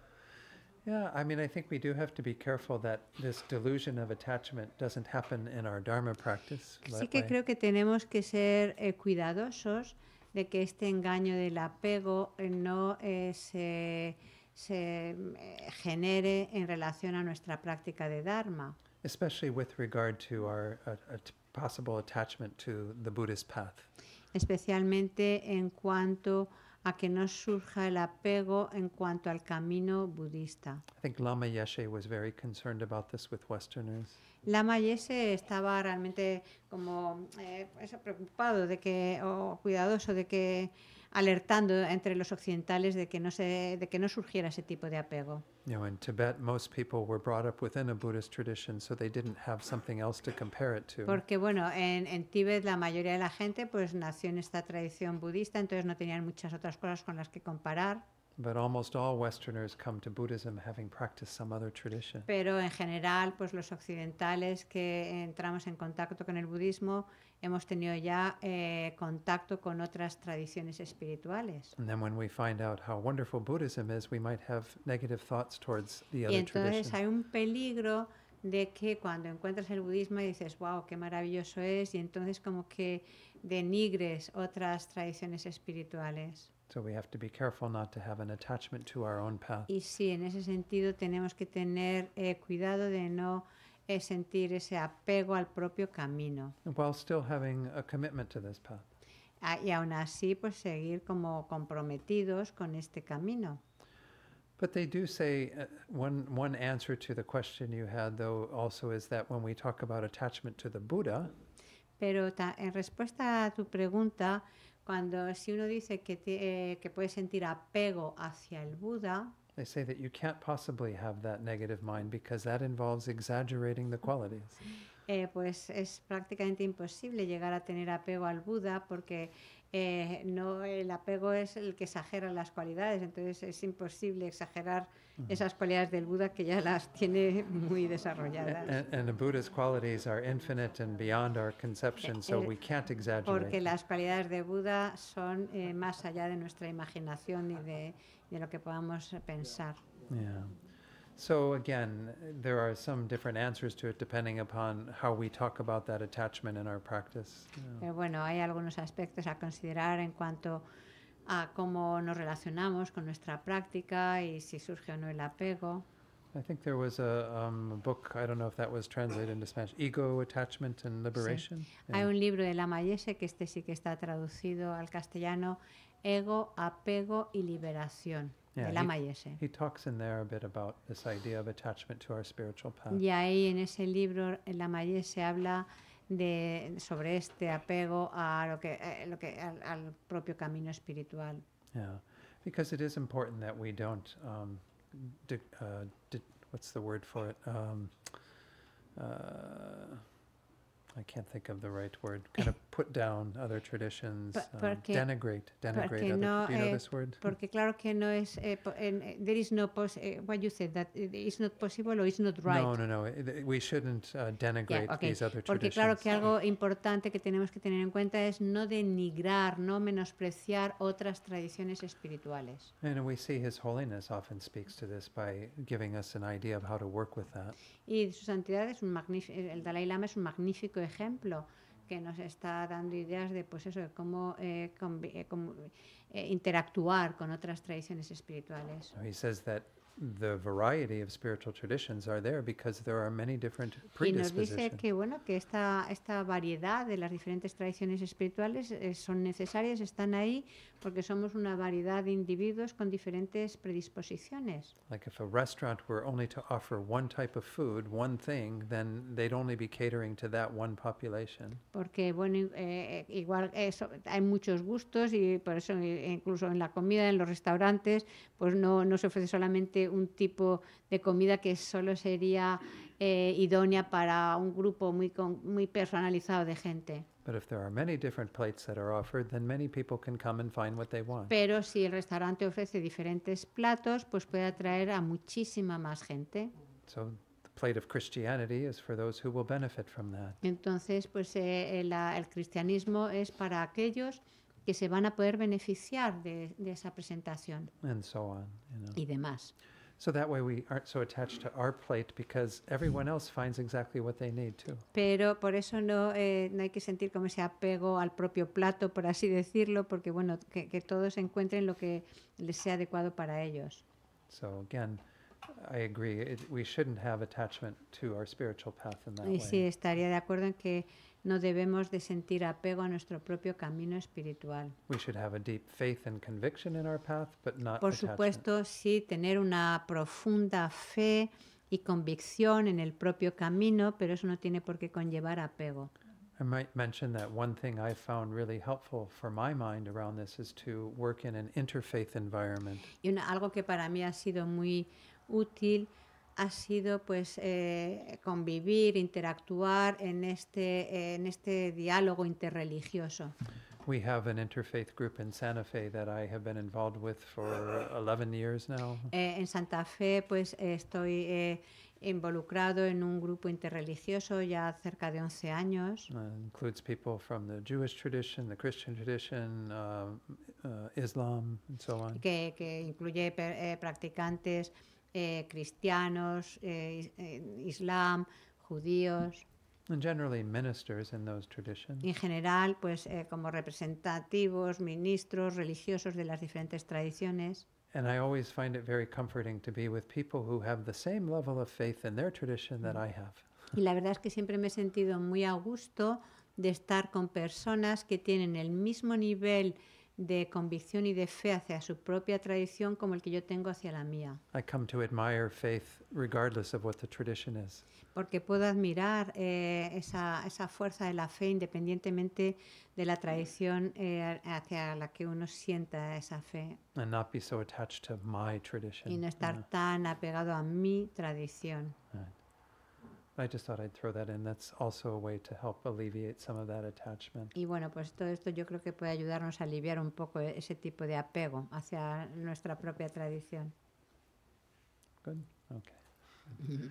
Yeah, I mean, I think we do have to be careful that this delusion of attachment doesn't happen in our Dharma practice. Sí que creo que tenemos que ser eh, cuidadosos de que este engaño del apego eh, no eh, se, se eh, genere en relación a nuestra práctica de Dharma. Especially with regard to our uh, uh, possible attachment to the Buddhist path especialmente en cuanto a que no surja el apego en cuanto al camino budista. I Lama Yeshe was very concerned about this with Westerners. Lama Yeshe estaba realmente como eh, preocupado de que o cuidadoso de que alertando entre los occidentales de que no se, de que no surgiera ese tipo de apego. Porque bueno, en, en Tíbet la mayoría de la gente pues nació en esta tradición budista, entonces no tenían muchas otras cosas con las que comparar. Pero en general, pues los occidentales que entramos en contacto con el budismo hemos tenido ya eh, contacto con otras tradiciones espirituales. y entonces hay un peligro de que cuando encuentras el budismo y dices, wow, qué maravilloso es, y entonces como que denigres otras tradiciones espirituales. So we have to be careful not to have an attachment to our own path. Y sí, en ese sentido tenemos que tener eh, cuidado de no eh, sentir ese apego al propio camino. While still having a commitment to this path. Ah, y aún así, pues seguir como comprometidos con este camino. But they do say uh, one, one answer to the question you had, though, also is that when we talk about attachment to the Buddha. Pero en respuesta a tu pregunta, Cuando si uno dice que, eh, que puede sentir apego hacia el Buda, involves pues es prácticamente imposible llegar a tener apego al Buda porque eh, no, el apego es el que exagera las cualidades, entonces es imposible exagerar esas cualidades del Buda que ya las tiene muy eh, desarrolladas. And, eh, and the Buddha's qualities are infinite and beyond our conception, so eh, we can't exaggerate. Porque las cualidades de Buda son eh, más allá de nuestra imaginación y de, de lo que podamos pensar. Yeah. So again, there are some different answers to it depending upon how we talk about that attachment in our practice. Yeah. Pero bueno, hay algunos aspectos a considerar en cuanto a a cómo nos relacionamos con nuestra práctica y si surge o no el apego. I think there was a, um, a, book, I don't know if that was translated into Spanish, Ego, Attachment and Liberation. Sí. Hay un libro de Lamayese que este sí que está traducido al castellano, Ego, Apego y Liberación. Yeah, de Lamayese. He, he talks in there a bit about this idea of attachment to our spiritual path. Y ahí en ese libro Lamayese habla de, sobre este apego a lo que, a eh, lo que, al, al, propio camino espiritual. Yeah, because it is important that we don't, um, di, uh, di, what's the word for it? Um, uh, I can't think of the right word, kind of put down other traditions, um, denigrate, denigrate other, no, do you know eh, this word? Porque claro que no es, eh, po, eh, there is no, pos, eh, what you said, that it's not possible or it's not right. No, no, no, eh, we shouldn't uh, denigrate yeah, okay. these other porque traditions. Porque claro que algo importante que tenemos que tener en cuenta es no denigrar, no menospreciar otras tradiciones espirituales. And we see His Holiness often speaks to this by giving us an idea of how to work with that. Y su santidad es un magnífico, el Dalai Lama es un magnífico ejemplo que nos está dando ideas de pues eso de cómo, eh, eh, eh, interactuar con otras tradiciones espirituales the variety of spiritual traditions are there because there are many different y nos dice que bueno que esta esta variedad de las diferentes tradiciones espirituales eh, son necesarias están ahí porque somos una variedad de individuos con diferentes predisposiciones. Like if a restaurant were only to offer one type of food, one thing, then they'd only be catering to that one population. Porque bueno eh, eh, igual eso, hay muchos gustos y por eso eh, incluso en la comida en los restaurantes pues no no se ofrece solamente un tipo de comida que solo sería eh, idónea para un grupo muy, personalizado de gente. Pero si el restaurante ofrece diferentes platos, pues puede atraer a muchísima más gente. Entonces, pues eh, el, cristianismo es para aquellos que se van a poder beneficiar de, esa presentación. Y demás. So that way we aren't so attached to our plate because everyone else finds exactly what they need too. Pero por eso no, eh, no hay que sentir como ese apego al propio plato, por así decirlo, porque bueno, que, que todos encuentren lo que les sea adecuado para ellos. So again, I agree. It, we shouldn't have attachment to our spiritual path in that y sí, estaría de acuerdo en que no debemos de sentir apego a nuestro propio camino espiritual. Por supuesto, sí, tener una profunda fe y convicción en el propio camino, pero eso no tiene por qué conllevar apego. Y algo que para mí ha sido muy útil ha sido pues eh, convivir, interactuar en este, eh, en este diálogo interreligioso. We have an interfaith group in Santa Fe that I have been involved with for 11 years now. Eh, en Santa Fe pues estoy eh, involucrado en un grupo interreligioso ya cerca de 11 años. Uh, includes people from the Jewish tradition, the Christian tradition, uh, uh, Islam and so on. Que, que incluye eh, practicantes eh, cristianos, eh, eh, islam, judíos. And generally ministers in those traditions. En general, pues eh, como representativos, ministros, religiosos de las diferentes tradiciones. And I always find it very comforting to be with people who have the same level of faith in their tradition that I have. Y la verdad es que siempre me he sentido muy a gusto de estar con personas que tienen el mismo nivel de convicción y de fe hacia su propia tradición como el que yo tengo hacia la mía. Porque puedo admirar eh, esa, esa fuerza de la fe independientemente de la tradición eh, hacia la que uno sienta esa fe. Y no estar tan apegado a mi tradición. I just thought I'd throw that in. That's also a way to help alleviate some of that attachment. Y bueno, pues todo esto yo creo que puede ayudarnos a aliviar un poco ese tipo de apego hacia nuestra propia tradición. Good. Okay. Mm-hmm.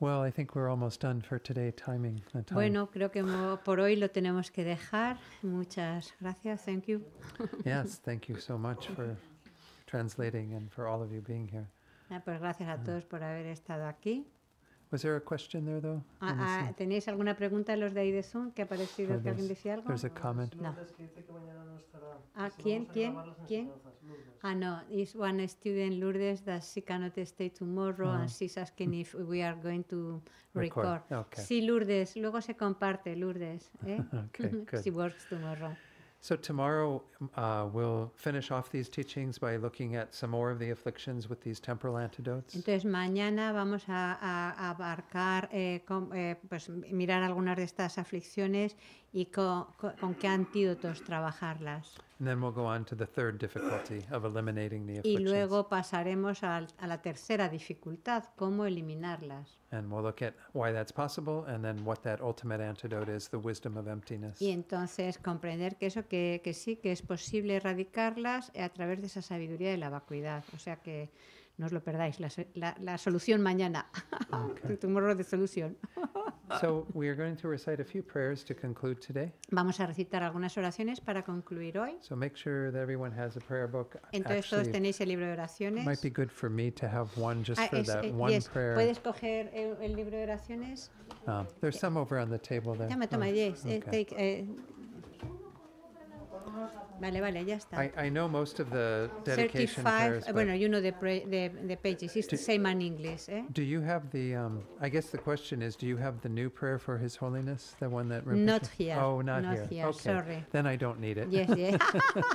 Well, I think we're almost done for today timing the time. Bueno, creo que por hoy lo tenemos que dejar. Muchas gracias. Thank you. yes, thank you so much for translating and for all of you being here. Ah, pues gracias a ah. todos por haber estado aquí. Was there a question there, though? Ah, ah, ¿Tenéis alguna pregunta de los de ahí de Zoom que ha parecido que alguien decía algo? There's a comment. No. Ah, ¿quién? ¿Quién? ¿Quién? Ah, no. is one student, Lourdes, that she cannot stay tomorrow uh and ah. she's asking if we are going to record. Okay. Sí, Lourdes. Luego se comparte, Lourdes. ¿eh? okay, she works tomorrow. So, tomorrow uh, we'll finish off these teachings by looking at some more of the afflictions with these temporal antidotes. Entonces, mañana vamos a, a, abarcar, eh, con, eh, pues mirar algunas de estas aflicciones y con qué antídotos trabajarlas. Y luego pasaremos a, la tercera dificultad, cómo eliminarlas. Y entonces comprender que eso que, que sí que es posible erradicarlas a través de esa sabiduría de la vacuidad, o sea que no os lo perdáis, la, la, la solución mañana. Ah, okay. Tomorrow de solución. so we are going to recite a few prayers to conclude today. Vamos a recitar algunas oraciones para concluir hoy. So make sure that everyone has a prayer book. Entonces Actually, todos tenéis el libro de oraciones. Might be good for me to have one just ah, for es, that eh, one yes. prayer. Puedes coger el, el libro de oraciones. Uh, there's eh, some over on the table there. Toma, toma, oh, yes. Okay. Take, uh, Vale, vale, ya está. I, know most of the dedication 35, bueno, you know the, the, pages. It's the same in English. Eh? Do you have the, um, I guess the question is, do you have the new prayer for His Holiness? The one that... Not here. Oh, not, here. Sorry. Then I don't need it. Yes, yes.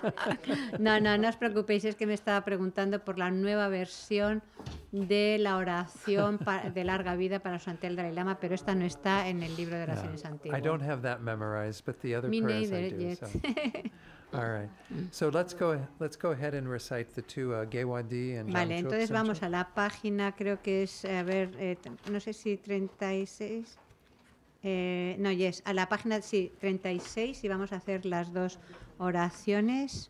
no, no, no os preocupéis. Es que me estaba preguntando por la nueva versión de la oración de larga vida para Santé el Dalai Lama, pero esta no está en el libro de oraciones no. antiguas. I don't have that memorized, but the other Me prayers I do. Yet. So. All right. Mm. So let's go, let's go ahead and recite the two uh, Gewadi and Vale, entonces vamos a la página, creo que es, a ver, eh, no sé si 36. Eh, no, yes, a la página, sí, 36 y vamos a hacer las dos oraciones.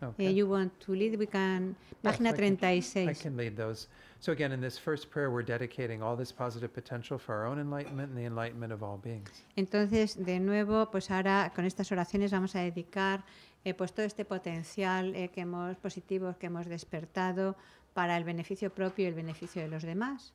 Okay. Eh, you want to lead? We can. Página 36. I can, I can lead those. So, again, in this first prayer, we're dedicating all this positive potential for our own enlightenment and the enlightenment of all beings. Entonces, de nuevo, pues ahora con estas oraciones vamos a dedicar eh, pues todo este potencial eh, que hemos, positivo que hemos despertado para el beneficio propio y el beneficio de los demás.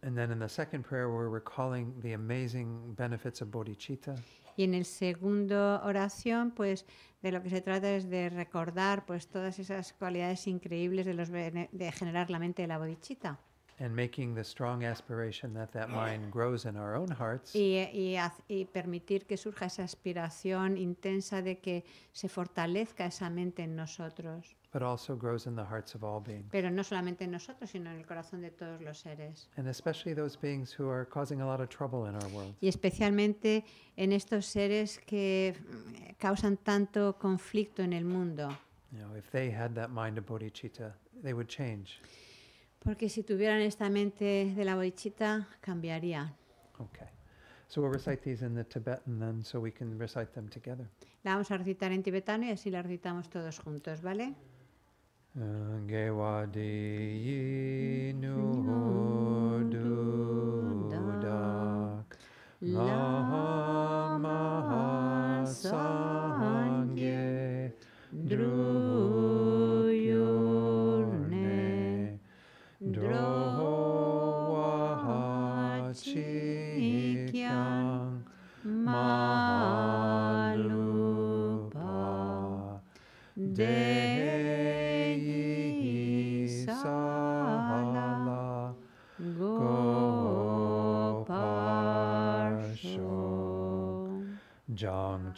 Y en el segundo oración, pues de lo que se trata es de recordar pues todas esas cualidades increíbles de, los, de generar la mente de la bodhicitta. and making the strong aspiration that that mind grows in our own hearts. Y, y, y, permitir que surja esa aspiración intensa de que se fortalezca esa mente en nosotros. But also grows in the hearts of all beings. Pero no solamente en nosotros, sino en el corazón de todos los seres. And especially those beings who are causing a lot of trouble in our world. Y especialmente en estos seres que mm, causan tanto conflicto en el mundo. You know, if they had that mind of bodhicitta, they would change. Porque si tuvieran esta mente de la bodichita, cambiaría. Okay. So we'll recite these in the Tibetan then, so we can recite them together. La vamos a recitar en tibetano y así la recitamos todos juntos, ¿vale? nu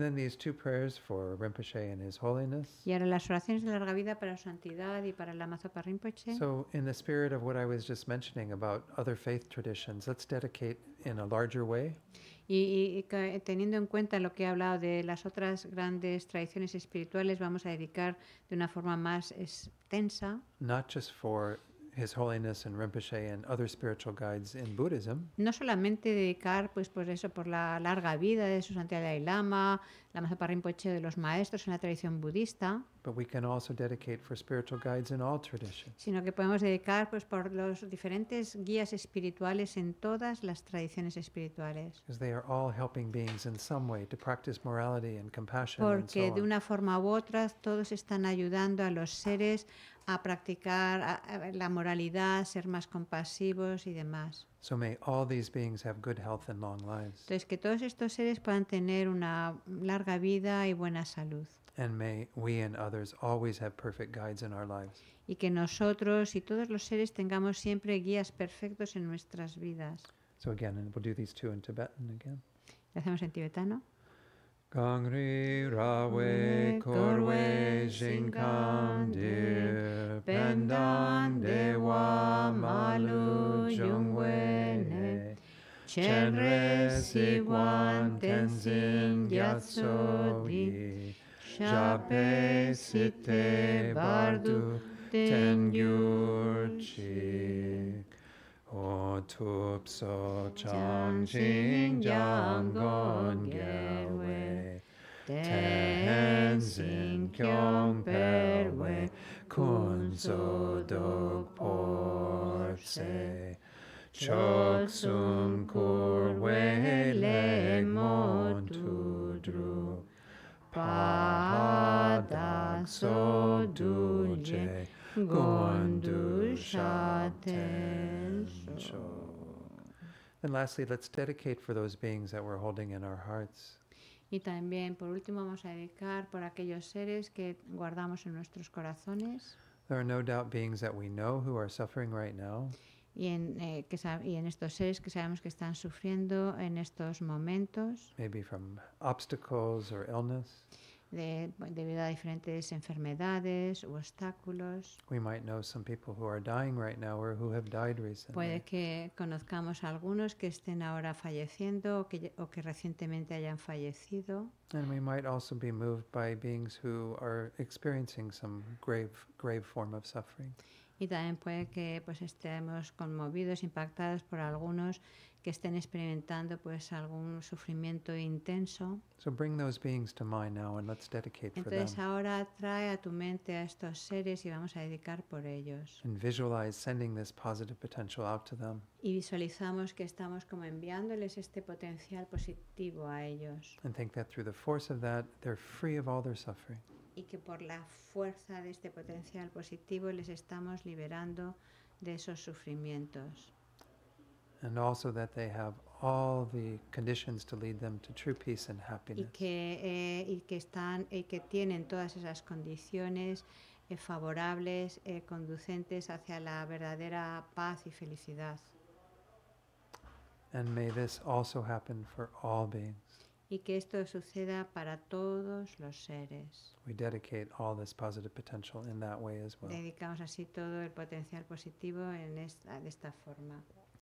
then these two prayers for Rinpoche and His Holiness. Y ahora las oraciones de larga vida para su santidad y para el Mazapa Rinpoche. So, in the spirit of what I was just mentioning about other faith traditions, let's dedicate in a larger way. Y, y teniendo en cuenta lo que he hablado de las otras grandes tradiciones espirituales, vamos a dedicar de una forma más extensa. Not just for no solamente dedicar, pues por eso, por la larga vida de su Santidad Dalai Lama, la Mazapa Rinpoche de los maestros en la tradición budista. Sino que podemos dedicar, pues, por los diferentes guías espirituales en todas las tradiciones espirituales. Porque de una forma u otra todos están ayudando a los seres a practicar la moralidad, ser más compasivos y demás. So may all these beings have good health and long lives. Entonces que todos estos seres puedan tener una larga vida y buena salud. And may we and others always have perfect guides in our lives. Y que nosotros y todos los seres tengamos siempre guías perfectos en nuestras vidas. So again, and we'll do these two in Tibetan again. Lo hacemos en tibetano. Gangri rawe korwe shinkandir bendan dewa malu jungwene chenre sigwan tenzin yatsodi shape site bardu tengyurchi. O tup so chang ching jang gong ge we Ten zin kyong per we Kun por se Chok sung kur we le mo tu dru Pa ha so du jay and lastly, let's dedicate for those beings that we're holding in our hearts. Y también, por último, vamos a dedicar por aquellos seres que guardamos en nuestros corazones. There are no doubt beings that we know who are suffering right now. Y en, eh, que y en estos seres que sabemos que están sufriendo en estos momentos. Maybe from obstacles or illness. de, debido a diferentes enfermedades u obstáculos. Puede que conozcamos a algunos que estén ahora falleciendo o que, o que recientemente hayan fallecido. And we might also be moved by beings who are experiencing some grave, grave form of suffering y también puede que pues estemos conmovidos, impactados por algunos que estén experimentando pues algún sufrimiento intenso. Entonces ahora trae a tu mente a estos seres y vamos a dedicar por ellos. Y visualizamos que estamos como enviándoles este potencial positivo a ellos. And think that through the force of that they're free of all their suffering y que por la fuerza de este potencial positivo les estamos liberando de esos sufrimientos. Y que, están, eh, que tienen todas esas condiciones eh, favorables, eh, conducentes hacia la verdadera paz y felicidad. And may this also happen for all beings y que esto suceda para todos los seres. Dedicamos así todo el potencial positivo en esta, de esta forma.